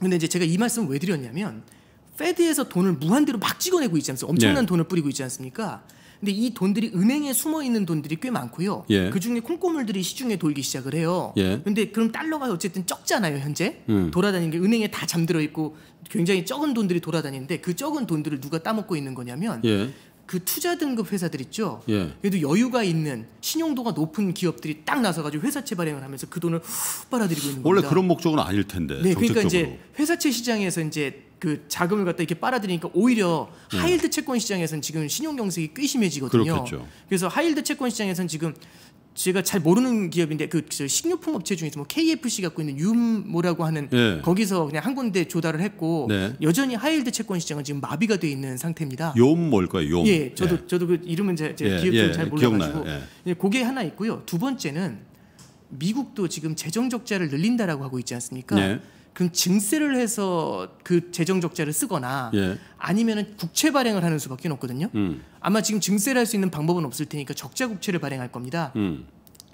근데 이제 제가 이 말씀을 왜 드렸냐면 페드에서 돈을 무한대로 막 찍어내고 있지 않습니까? 엄청난 예. 돈을 뿌리고 있지 않습니까? 근데 이 돈들이 은행에 숨어 있는 돈들이 꽤 많고요. 예. 그 중에 콩고물들이 시중에 돌기 시작을 해요. 그런데 예. 그럼 달러가 어쨌든 적잖아요, 현재. 음. 돌아다니는 게 은행에 다 잠들어 있고 굉장히 적은 돈들이 돌아다니는데 그 적은 돈들을 누가 따먹고 있는 거냐면 예. 그 투자 등급 회사들 있죠. 예. 그래도 여유가 있는 신용도가 높은 기업들이 딱 나서가지고 회사채 발행을 하면서 그 돈을 훅 빨아들이고 있는 원래 겁니다. 원래 그런 목적은 아닐 텐데. 네, 그러니까 이제 회사채 시장에서 이제 그 자금을 갖다 이렇게 빨아들이니까 오히려 예. 하일드 채권 시장에서는 지금 신용 경색이 꽤 심해지거든요. 그렇겠죠. 그래서 하일드 채권 시장에서는 지금 제가 잘 모르는 기업인데 그, 그 식료품 업체 중에서 뭐 KFC 갖고 있는 유모라고 하는 네. 거기서 그냥 한 군데 조달을 했고 네. 여전히 하이힐드 채권 시장은 지금 마비가 돼 있는 상태입니다. 욤 뭘까요? 예, 저도 예. 저도 그 이름은 제, 제 예, 기억도 예, 잘 몰라가지고 예. 예. 그게 하나 있고요. 두 번째는 미국도 지금 재정 적자를 늘린다라고 하고 있지 않습니까? 예. 그럼 증세를 해서 그 재정 적자를 쓰거나 예. 아니면은 국채 발행을 하는 수밖에 없거든요. 음. 아마 지금 증세를 할 수 있는 방법은 없을 테니까 적자 국채를 발행할 겁니다. 음.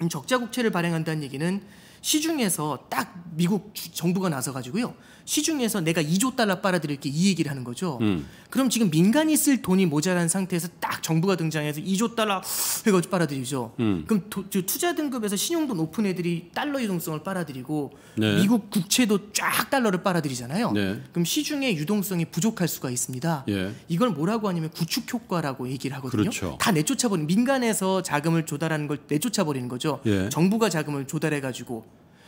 적자 국채를 발행한다는 얘기는 시중에서 딱 미국 정부가 나서 가지고요. 시중에서 내가 2조 달러 빨아들일게 이 얘기를 하는 거죠. 음. 그럼 지금 민간이 쓸 돈이 모자란 상태에서 딱 정부가 등장해서 2조 달러 해가지고 빨아들이죠. 음. 그럼 도, 투자 등급에서 신용도 높은 애들이 달러 유동성을 빨아들이고 네. 미국 국채도 쫙 달러를 빨아들이잖아요. 네. 그럼 시중에 유동성이 부족할 수가 있습니다. 예. 이걸 뭐라고 하냐면 구축 효과라고 얘기를 하거든요. 그렇죠. 다 내쫓아버린 민간에서 자금을 조달하는 걸 내쫓아버리는 거죠. 예. 정부가 자금을 조달해 가지고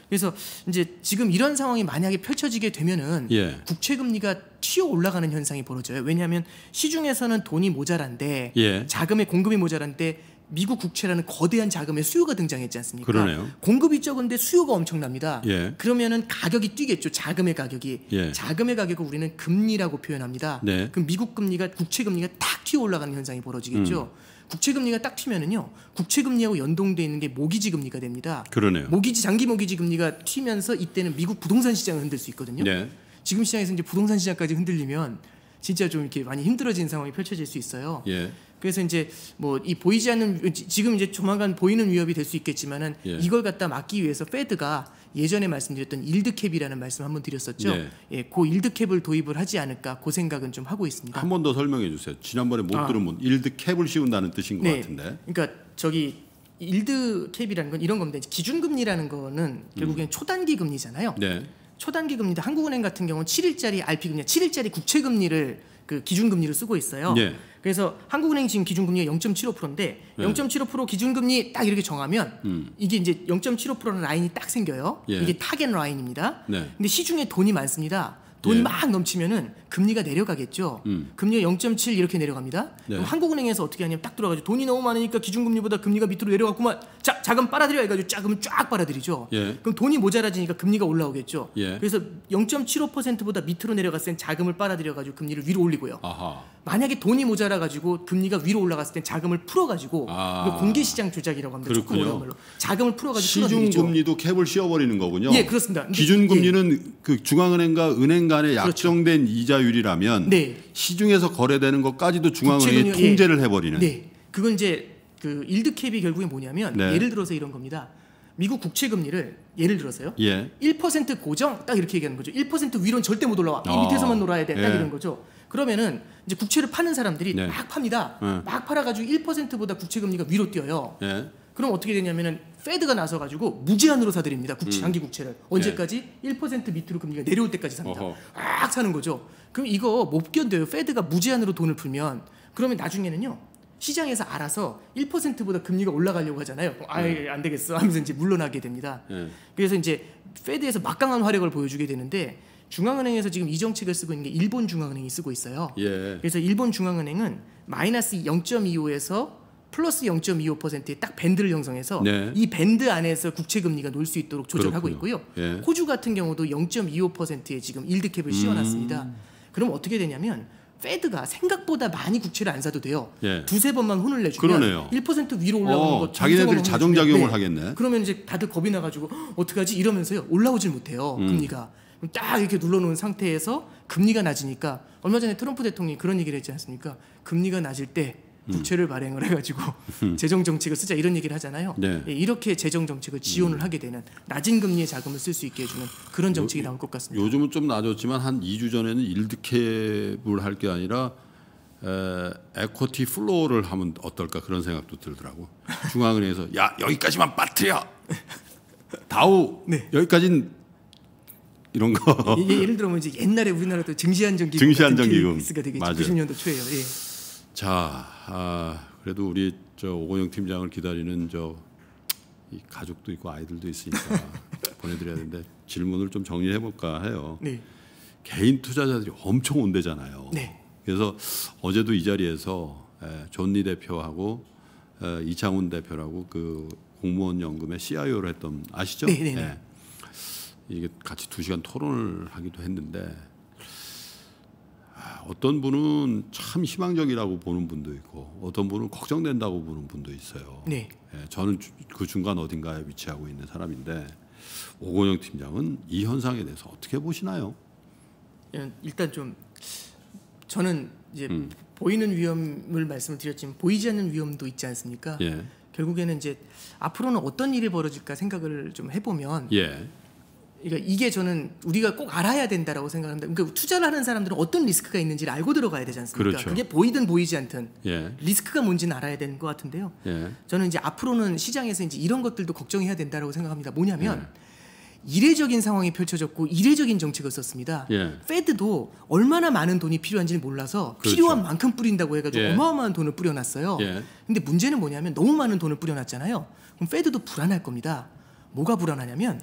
그래서 이제 지금 이런 상황이 만약에 펼쳐지게 되면은 예. 국채 금리가 튀어 올라가는 현상이 벌어져요. 왜냐하면 시중에서는 돈이 모자란데 예. 자금의 공급이 모자란데 미국 국채라는 거대한 자금의 수요가 등장했지 않습니까? 그러네요. 공급이 적은데 수요가 엄청납니다. 예. 그러면은 가격이 뛰겠죠. 자금의 가격이. 예. 자금의 가격을 우리는 금리라고 표현합니다. 네. 그럼 미국 금리가 국채 금리가 탁 튀어 올라가는 현상이 벌어지겠죠. 음. 국채금리가 딱 튀면은요 국채금리하고 연동돼 있는 게 모기지 금리가 됩니다. 그러네요. 모기지 장기 모기지 금리가 튀면서 이때는 미국 부동산 시장을 흔들 수 있거든요. 네. 지금 시장에서 이제 부동산 시장까지 흔들리면 진짜 좀 이렇게 많이 힘들어진 상황이 펼쳐질 수 있어요. 예. 그래서 이제 뭐 이 보이지 않는 지금 이제 조만간 보이는 위협이 될 수 있겠지만은 예. 이걸 갖다 막기 위해서 패드가 예전에 말씀드렸던 일드캡이라는 말씀 한번 드렸었죠. 네. 예. 예, 그 일드캡을 도입을 하지 않을까 그 생각은 좀 하고 있습니다. 한 번 더 설명해 주세요. 지난번에 못 아. 들으면 일드캡을 씌운다는 뜻인 것 네. 같은데. 그러니까 저기 일드캡이라는 건 이런 겁니다. 기준금리라는 거는 음. 결국엔 음. 초단기 금리잖아요. 네. 초단기 금리도 한국은행 같은 경우는 7일짜리 RP 금리, 7일짜리 국채 금리를 그 기준금리를 쓰고 있어요. 예. 그래서 한국은행 지금 기준금리가 0.75%인데 예. 0.75% 기준금리 딱 이렇게 정하면 음. 이게 이제 0.75%라는 라인이 딱 생겨요. 예. 이게 타겟 라인입니다. 네. 근데 시중에 돈이 많습니다. 돈막 예. 넘치면은 금리가 내려가겠죠. 음. 금리가 0.7 이렇게 내려갑니다. 네. 한국은행에서 어떻게 하냐면 딱 들어가죠. 돈이 너무 많으니까 기준금리보다 금리가 밑으로 내려갔구만. 자, 자금 빨아들여 해가지고 자금 쫙 빨아들이죠. 예. 그럼 돈이 모자라지니까 금리가 올라오겠죠. 예. 그래서 0.75%보다 밑으로 내려갔을 땐 자금을 빨아들여가지고 금리를 위로 올리고요. 아하. 만약에 돈이 모자라가지고 금리가 위로 올라갔을 땐 자금을 풀어가지고 아. 공개시장 조작이라고 합니다. 그렇군요. 조금 말로 자금을 풀어가지고 시중금리도 캡을 씌워버리는 거군요. 예, 그렇습니다. 기준금리는 예. 그 중앙은행과 은행 간의 그렇죠. 약정된 이자 율 유가이라면 네. 시중에서 거래되는 것까지도 중앙은행이 예. 통제를 해버리는. 네. 그건 이제 그 일드캡이 결국에 뭐냐면 네. 예를 들어서 이런 겁니다. 미국 국채 금리를 예를 들어서요. 예. 1% 고정 딱 이렇게 얘기하는 거죠. 1% 위로는 절대 못 올라와. 어. 이 밑에서만 아. 놀아야 돼. 딱 예. 이런 거죠. 그러면은 이제 국채를 파는 사람들이 네. 막 팝니다. 네. 막 팔아가지고 1%보다 국채 금리가 위로 뛰어요. 네. 그럼 어떻게 되냐면은 패드가 나서 가지고 무제한으로 사들입니다. 국채, 음. 장기 국채를 언제까지 1% 밑으로 금리가 내려올 때까지 삽니다. 어허. 막 사는 거죠. 그럼 이거 못 견뎌요. 페드가 무제한으로 돈을 풀면 그러면 나중에는요. 시장에서 알아서 1%보다 금리가 올라가려고 하잖아요. 뭐, 아예 네. 안 되겠어 하면서 이제 물러나게 됩니다. 네. 그래서 이제 페드에서 막강한 화력을 보여주게 되는데 중앙은행에서 지금 이 정책을 쓰고 있는 게 일본 중앙은행이 쓰고 있어요. 예. 그래서 일본 중앙은행은 마이너스 0.25에서 플러스 0.25%의 딱 밴드를 형성해서 네. 이 밴드 안에서 국채 금리가 놀 수 있도록 조절하고 그렇군요. 있고요. 예. 호주 같은 경우도 0.25%에 지금 일드캡을 씌워놨습니다. 음. 그럼 어떻게 되냐면 페드가 생각보다 많이 국채를 안 사도 돼요. 예. 두세 번만 혼을 내주면 그러네요. 1% 위로 올라오는 어, 거 자기네들이 자정작용을 네. 하겠네. 그러면 이제 다들 겁이 나가지고 어떡하지 이러면서요 올라오질 못해요 음. 금리가. 딱 이렇게 눌러놓은 상태에서 금리가 낮으니까 얼마 전에 트럼프 대통령이 그런 얘기를 했지 않습니까? 금리가 낮을 때 음. 부채를 발행을 해가지고 음. 재정 정책을 쓰자 이런 얘기를 하잖아요. 네. 예, 이렇게 재정 정책을 지원을 음. 하게 되는 낮은 금리의 자금을 쓸 수 있게 해주는 그런 정책이 나올 것 같습니다. 요즘은 좀 낮았지만 한 2주 전에는 일드캡을 할 게 아니라 에, 에쿼티 플로어를 하면 어떨까 그런 생각도 들더라고. 중앙은행에서 [LAUGHS] 야 여기까지만 빠트려. 다우 네. 여기까진 이런 거. 예, 예 예를 들어 뭐 이제 옛날에 우리나라도 증시안정기금 증시안정기금 90년도 초예요. 예. 자 아, 그래도 우리 저 오건영 팀장을 기다리는 저 이 가족도 있고 아이들도 있으니까 [LAUGHS] 보내드려야 되는데 질문을 좀 정리해 볼까 해요. 네. 개인 투자자들이 엄청 온대잖아요. 네. 그래서 어제도 이 자리에서 에, 존리 대표하고 에, 이창훈 대표라고 그 공무원 연금의 CIO를 했던 아시죠? 네. 네. 네. 예. 이게 같이 두 시간 토론을 하기도 했는데 어떤 분은 참 희망적이라고 보는 분도 있고 어떤 분은 걱정된다고 보는 분도 있어요. 네. 예, 저는 주, 그 중간 어딘가에 위치하고 있는 사람인데 오건영 팀장은 이 현상에 대해서 어떻게 보시나요? 예, 일단 좀 저는 이제 음. 보이는 위험을 말씀을 드렸지만 보이지 않는 위험도 있지 않습니까? 예. 결국에는 이제 앞으로는 어떤 일이 벌어질까 생각을 좀 해보면 예. 그러니까 이게 저는 우리가 꼭 알아야 된다라고 생각합니다. 그러니까 투자를 하는 사람들은 어떤 리스크가 있는지를 알고 들어가야 되지 않습니까? 그렇죠. 그게 보이든 보이지 않든 예. 리스크가 뭔지는 알아야 되는 것 같은데요. 예. 저는 이제 앞으로는 시장에서 이제 이런 것들도 걱정해야 된다라고 생각합니다. 뭐냐면 예. 이례적인 상황이 펼쳐졌고 이례적인 정책을 썼습니다. 페드도 예. 얼마나 많은 돈이 필요한지를 몰라서 그렇죠. 필요한 만큼 뿌린다고 해가지고 예. 어마어마한 돈을 뿌려놨어요. 그런데 예. 문제는 뭐냐면 너무 많은 돈을 뿌려놨잖아요. 그럼 페드도 불안할 겁니다. 뭐가 불안하냐면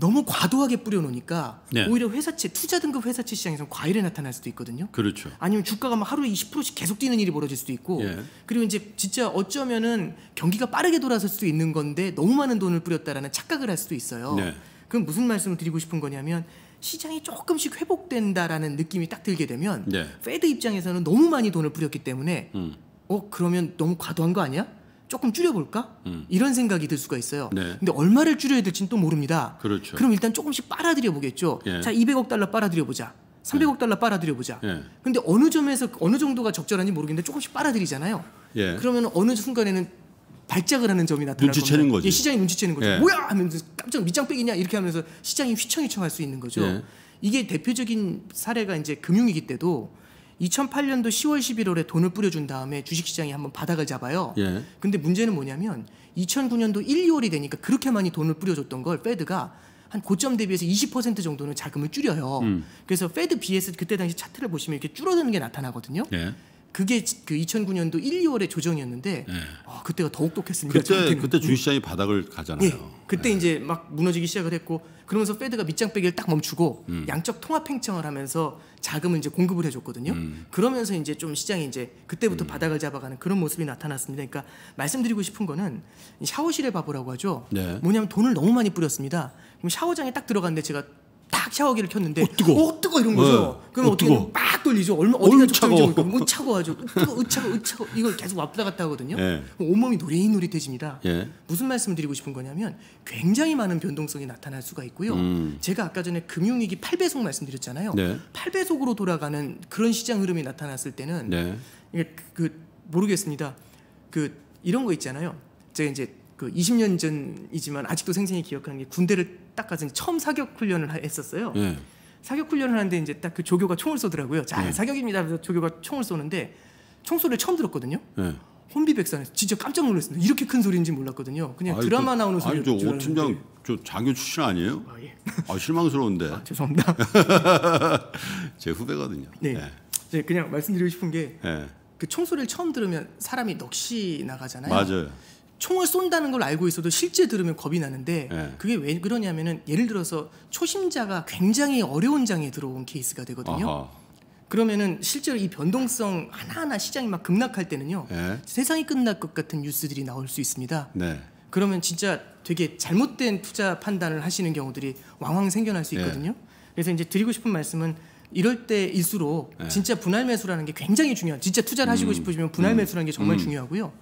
너무 과도하게 뿌려놓으니까 네. 오히려 회사채 투자 등급 회사채 시장에서 과열이 나타날 수도 있거든요. 그렇죠. 아니면 주가가 막 하루에 20%씩 계속 뛰는 일이 벌어질 수도 있고 예. 그리고 이제 진짜 어쩌면은 경기가 빠르게 돌아설 수도 있는 건데 너무 많은 돈을 뿌렸다라는 착각을 할 수도 있어요. 네. 그럼 무슨 말씀을 드리고 싶은 거냐면 시장이 조금씩 회복된다라는 느낌이 딱 들게 되면 네. 페드 입장에서는 너무 많이 돈을 뿌렸기 때문에 음. 어 그러면 너무 과도한 거 아니야? 조금 줄여볼까? 음. 이런 생각이 들 수가 있어요. 네. 근데 얼마를 줄여야 될지는 또 모릅니다. 그렇죠. 그럼 일단 조금씩 빨아들여 보겠죠. 예. 자, 200억 달러 빨아들여 보자. 300억 예. 달러 빨아들여 보자. 예. 근데 어느 점에서 어느 정도가 적절한지 모르겠는데 조금씩 빨아들이잖아요. 예. 그러면 어느 순간에는 발작을 하는 점이 나타날 눈치채는 거지. 예, 시장이 눈치채는 거죠. 예. 뭐야 하면서 깜짝 밑장빼기냐 이렇게 하면서 시장이 휘청휘청할 수 있는 거죠. 예. 이게 대표적인 사례가 이제 금융위기 때도 2008년도 10월 11월에 돈을 뿌려준 다음에 주식시장이 한번 바닥을 잡아요. 예. 근데 문제는 뭐냐면 2009년도 1, 2월이 되니까 그렇게 많이 돈을 뿌려줬던 걸 페드가 한 고점 대비해서 20% 정도는 자금을 줄여요. 음. 그래서 페드 BS 그때 당시 차트를 보시면 이렇게 줄어드는 게 나타나거든요. 예. 그게 그 2009년도 1, 2월에 조정이었는데 네. 아, 그때가 더욱 독했습니다. 그때 저한테는. 그때 주식시장이 음. 바닥을 가잖아요. 네. 그때 네. 이제 막 무너지기 시작을 했고 그러면서 페드가 밑장 빼기를 딱 멈추고 음. 양적 통합 팽창을 하면서 자금을 이제 공급을 해줬거든요. 음. 그러면서 이제 좀 시장이 이제 그때부터 음. 바닥을 잡아가는 그런 모습이 나타났습니다. 그러니까 말씀드리고 싶은 거는 샤워실의 바보라고 하죠. 네. 뭐냐면 돈을 너무 많이 뿌렸습니다. 그럼 샤워장에 딱 들어갔는데 제가 딱 샤워기를 켰는데 어 뜨거 어 뜨거 이런 거죠. 네. 그럼 어, 어떻게 막 돌리죠. 얼마 어디가 적정적이고 차고 하죠. 뜨 으차고 으차고 이걸 계속 왔다 갔다 하거든요. 네. 온몸이 노래노릇해집니다 네. 예. 무슨 말씀을 드리고 싶은 거냐면 굉장히 많은 변동성이 나타날 수가 있고요. 음. 제가 아까 전에 금융위기 8배속 말씀드렸잖아요. 네. 8배속으로 돌아가는 그런 시장 흐름이 나타났을 때는 네. 그, 그 모르겠습니다. 그 이런 거 있잖아요. 제가 이제 그 20년 전이지만 아직도 생생히 기억하는 게 군대를 딱 가서 처음 사격 훈련을 했었어요. 네. 사격 훈련을 하는데 이제 딱 그 조교가 총을 쏘더라고요. 자 네. 사격입니다. 그래서 조교가 총을 쏘는데 총소리를 처음 들었거든요. 네. 혼비백산에서 진짜 깜짝 놀랐습니다. 이렇게 큰 소리인지 몰랐거든요. 그냥 아니, 드라마 그, 저, 나오는 소리. 아니 저오 팀장 저 장교 출신 아니에요? 아, 예. 아 실망스러운데. 아, 죄송합니다. [LAUGHS] 제 후배거든요. 네. 네. 그냥 말씀드리고 싶은 게그 총소리를 처음 들으면 사람이 넋이 나가잖아요. 맞아요. 총을 쏜다는 걸 알고 있어도 실제 들으면 겁이 나는데 네. 그게 왜 그러냐면은 예를 들어서 초심자가 굉장히 어려운 장에 들어온 케이스가 되거든요. 아하. 그러면은 실제로 이 변동성 하나하나 시장이 막 급락할 때는요 네. 세상이 끝날 것 같은 뉴스들이 나올 수 있습니다. 네. 그러면 진짜 되게 잘못된 투자 판단을 하시는 경우들이 왕왕 생겨날 수 예. 있거든요. 그래서 이제 드리고 싶은 말씀은 이럴 때일수록 진짜 분할 매수라는 게 굉장히 중요한. 진짜 투자를 하시고 음. 싶으시면 분할 음. 매수라는 게 정말 음. 중요하고요.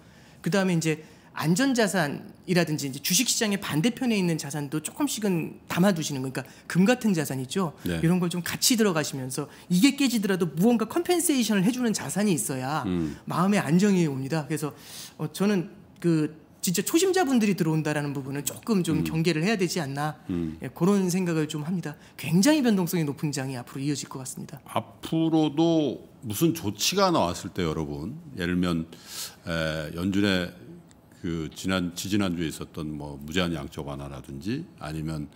그 다음에 이제 안전자산이라든지 이제 주식시장의 반대편에 있는 자산도 조금씩은 담아두시는 거니까 그러니까 금 같은 자산이죠. 네. 이런 걸 좀 같이 들어가시면서 이게 깨지더라도 무언가 컴펜세이션을 해주는 자산이 있어야 음. 마음의 안정이 옵니다. 그래서 어, 저는 그 진짜 초심자분들이 들어온다라는 부분은 조금 좀 음. 경계를 해야 되지 않나 음. 예, 그런 생각을 좀 합니다. 굉장히 변동성이 높은 장이 앞으로 이어질 것 같습니다. 앞으로도 무슨 조치가 나왔을 때 여러분 예를 들면 에, 연준의 그 지난 지지난주에 있었던 뭐 무제한 양적 완화라든지 아니면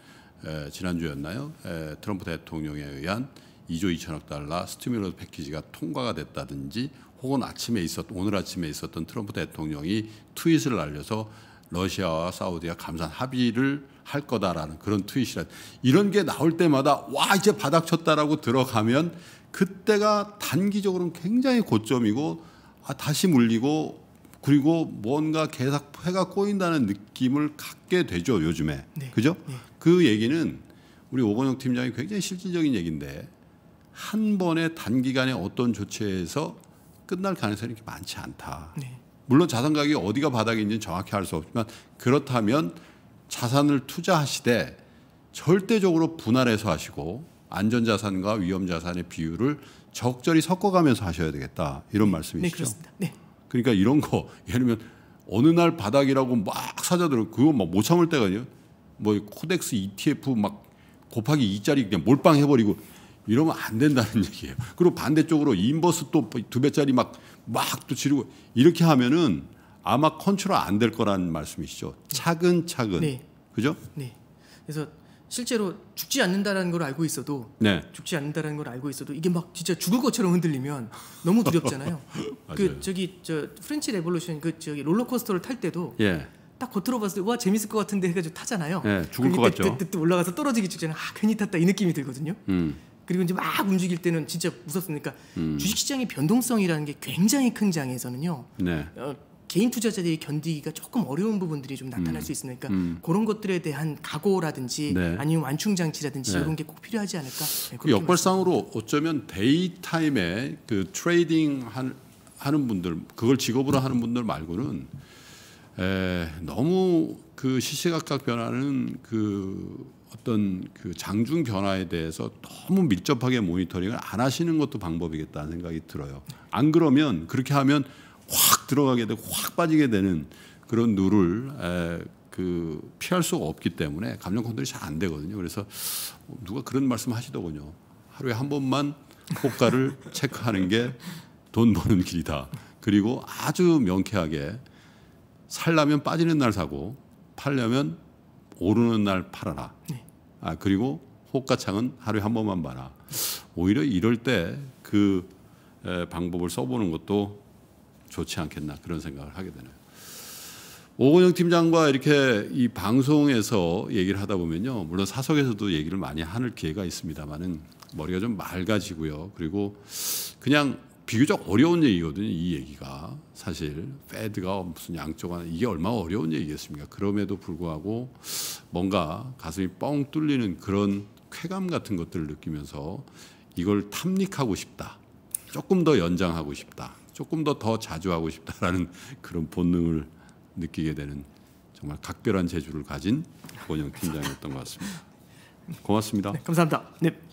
에, 지난주였나요? 에, 트럼프 대통령에 의한 2조 2천억 달러 스티뮬러 패키지가 통과가 됐다든지 혹은 아침에 있었 오늘 아침에 있었던 트럼프 대통령이 트윗을 알려서 러시아와 사우디가 감산 합의를 할 거다라는 그런 트윗이라 이런 게 나올 때마다 와 이제 바닥 쳤다라고 들어가면 그때가 단기적으로는 굉장히 고점이고 아, 다시 물리고 그리고 뭔가 계속 해가 꼬인다는 느낌을 갖게 되죠 요즘에 네. 그죠? 네. 그 얘기는 우리 오건영 팀장이 굉장히 실질적인 얘기인데 한 번에 단기간에 어떤 조치에서 끝날 가능성이 이렇게 많지 않다. 네. 물론 자산 가격이 어디가 바닥인지는 정확히 알 수 없지만 그렇다면 자산을 투자하시되 절대적으로 분할해서 하시고 안전자산과 위험자산의 비율을 적절히 섞어가면서 하셔야 되겠다 이런 네. 말씀이시죠? 네 그렇습니다. 네. 그러니까 이런 거 [LAUGHS] 예를 들면 어느 날 바닥이라고 막 사자들어 그거 막못 참을 때가 아니에요. 뭐 코덱스 ETF 막 곱하기 2짜리 그냥 몰빵 해버리고 이러면 안 된다는 [LAUGHS] 얘기예요. 그리고 반대쪽으로 인버스 또 두 배짜리 막막또 지르고 이렇게 하면은 아마 컨트롤 안 될 거라는 말씀이시죠. 차근차근. 네. 그죠? 네. 그래서 실제로 죽지 않는다라는 걸 알고 있어도 네. 죽지 않는다라는 걸 알고 있어도 이게 막 진짜 죽을 것처럼 흔들리면 너무 두렵잖아요. [LAUGHS] 그 저기 저 프렌치 레볼루션 그 저기 롤러코스터를 탈 때도 예. 딱 겉으로 봤을 때와 재밌을 것 같은데 해가지고 타잖아요. 예, 죽을 것 같죠. 뜨뜨 올라가서 떨어지기 직전에 아 괜히 탔다 이 느낌이 들거든요. 음. 그리고 이제 막 움직일 때는 진짜 무섭습니까 그러니까 음. 주식시장의 변동성이라는 게 굉장히 큰 장에서는요. 네. 어, 개인 투자자들이 견디기가 조금 어려운 부분들이 좀 나타날 음. 수 있으니까 음. 그런 것들에 대한 각오라든지 네. 아니면 완충 장치라든지 네. 이런 게 꼭 필요하지 않을까? 네, 그 역발상으로 어쩌면 데이 타임에 그 트레이딩 한, 하는 분들 그걸 직업으로 하는 분들 말고는 에, 너무 그 시시각각 변하는 그 어떤 그 장중 변화에 대해서 너무 밀접하게 모니터링을 안 하시는 것도 방법이겠다는 생각이 들어요. 안 그러면 그렇게 하면 확 들어가게 되고 확 빠지게 되는 그런 누를 에, 그 피할 수가 없기 때문에 감정 컨트롤이 잘 안 되거든요. 그래서 누가 그런 말씀 하시더군요. 하루에 한 번만 호가를 [LAUGHS] 체크하는 게 돈 버는 길이다. 그리고 아주 명쾌하게 살라면 빠지는 날 사고 팔려면 오르는 날 팔아라. 네. 아 그리고 호가창은 하루에 한 번만 봐라. 오히려 이럴 때 그 방법을 써보는 것도 좋지 않겠나 그런 생각을 하게 되네요. 오건영 팀장과 이렇게 이 방송에서 얘기를 하다 보면요. 물론 사석에서도 얘기를 많이 하는 기회가 있습니다만은 머리가 좀 맑아지고요. 그리고 그냥 비교적 어려운 얘기거든요. 이 얘기가 사실 패드가 무슨 양쪽 하나 이게 얼마나 어려운 얘기겠습니까? 그럼에도 불구하고 뭔가 가슴이 뻥 뚫리는 그런 쾌감 같은 것들을 느끼면서 이걸 탐닉하고 싶다. 조금 더 연장하고 싶다. 조금 더 더 자주 하고 싶다라는 [LAUGHS] 그런 본능을 느끼게 되는 정말 각별한 재주를 가진 권영 팀장이었던 것 같습니다. 고맙습니다. 네, 감사합니다. 네.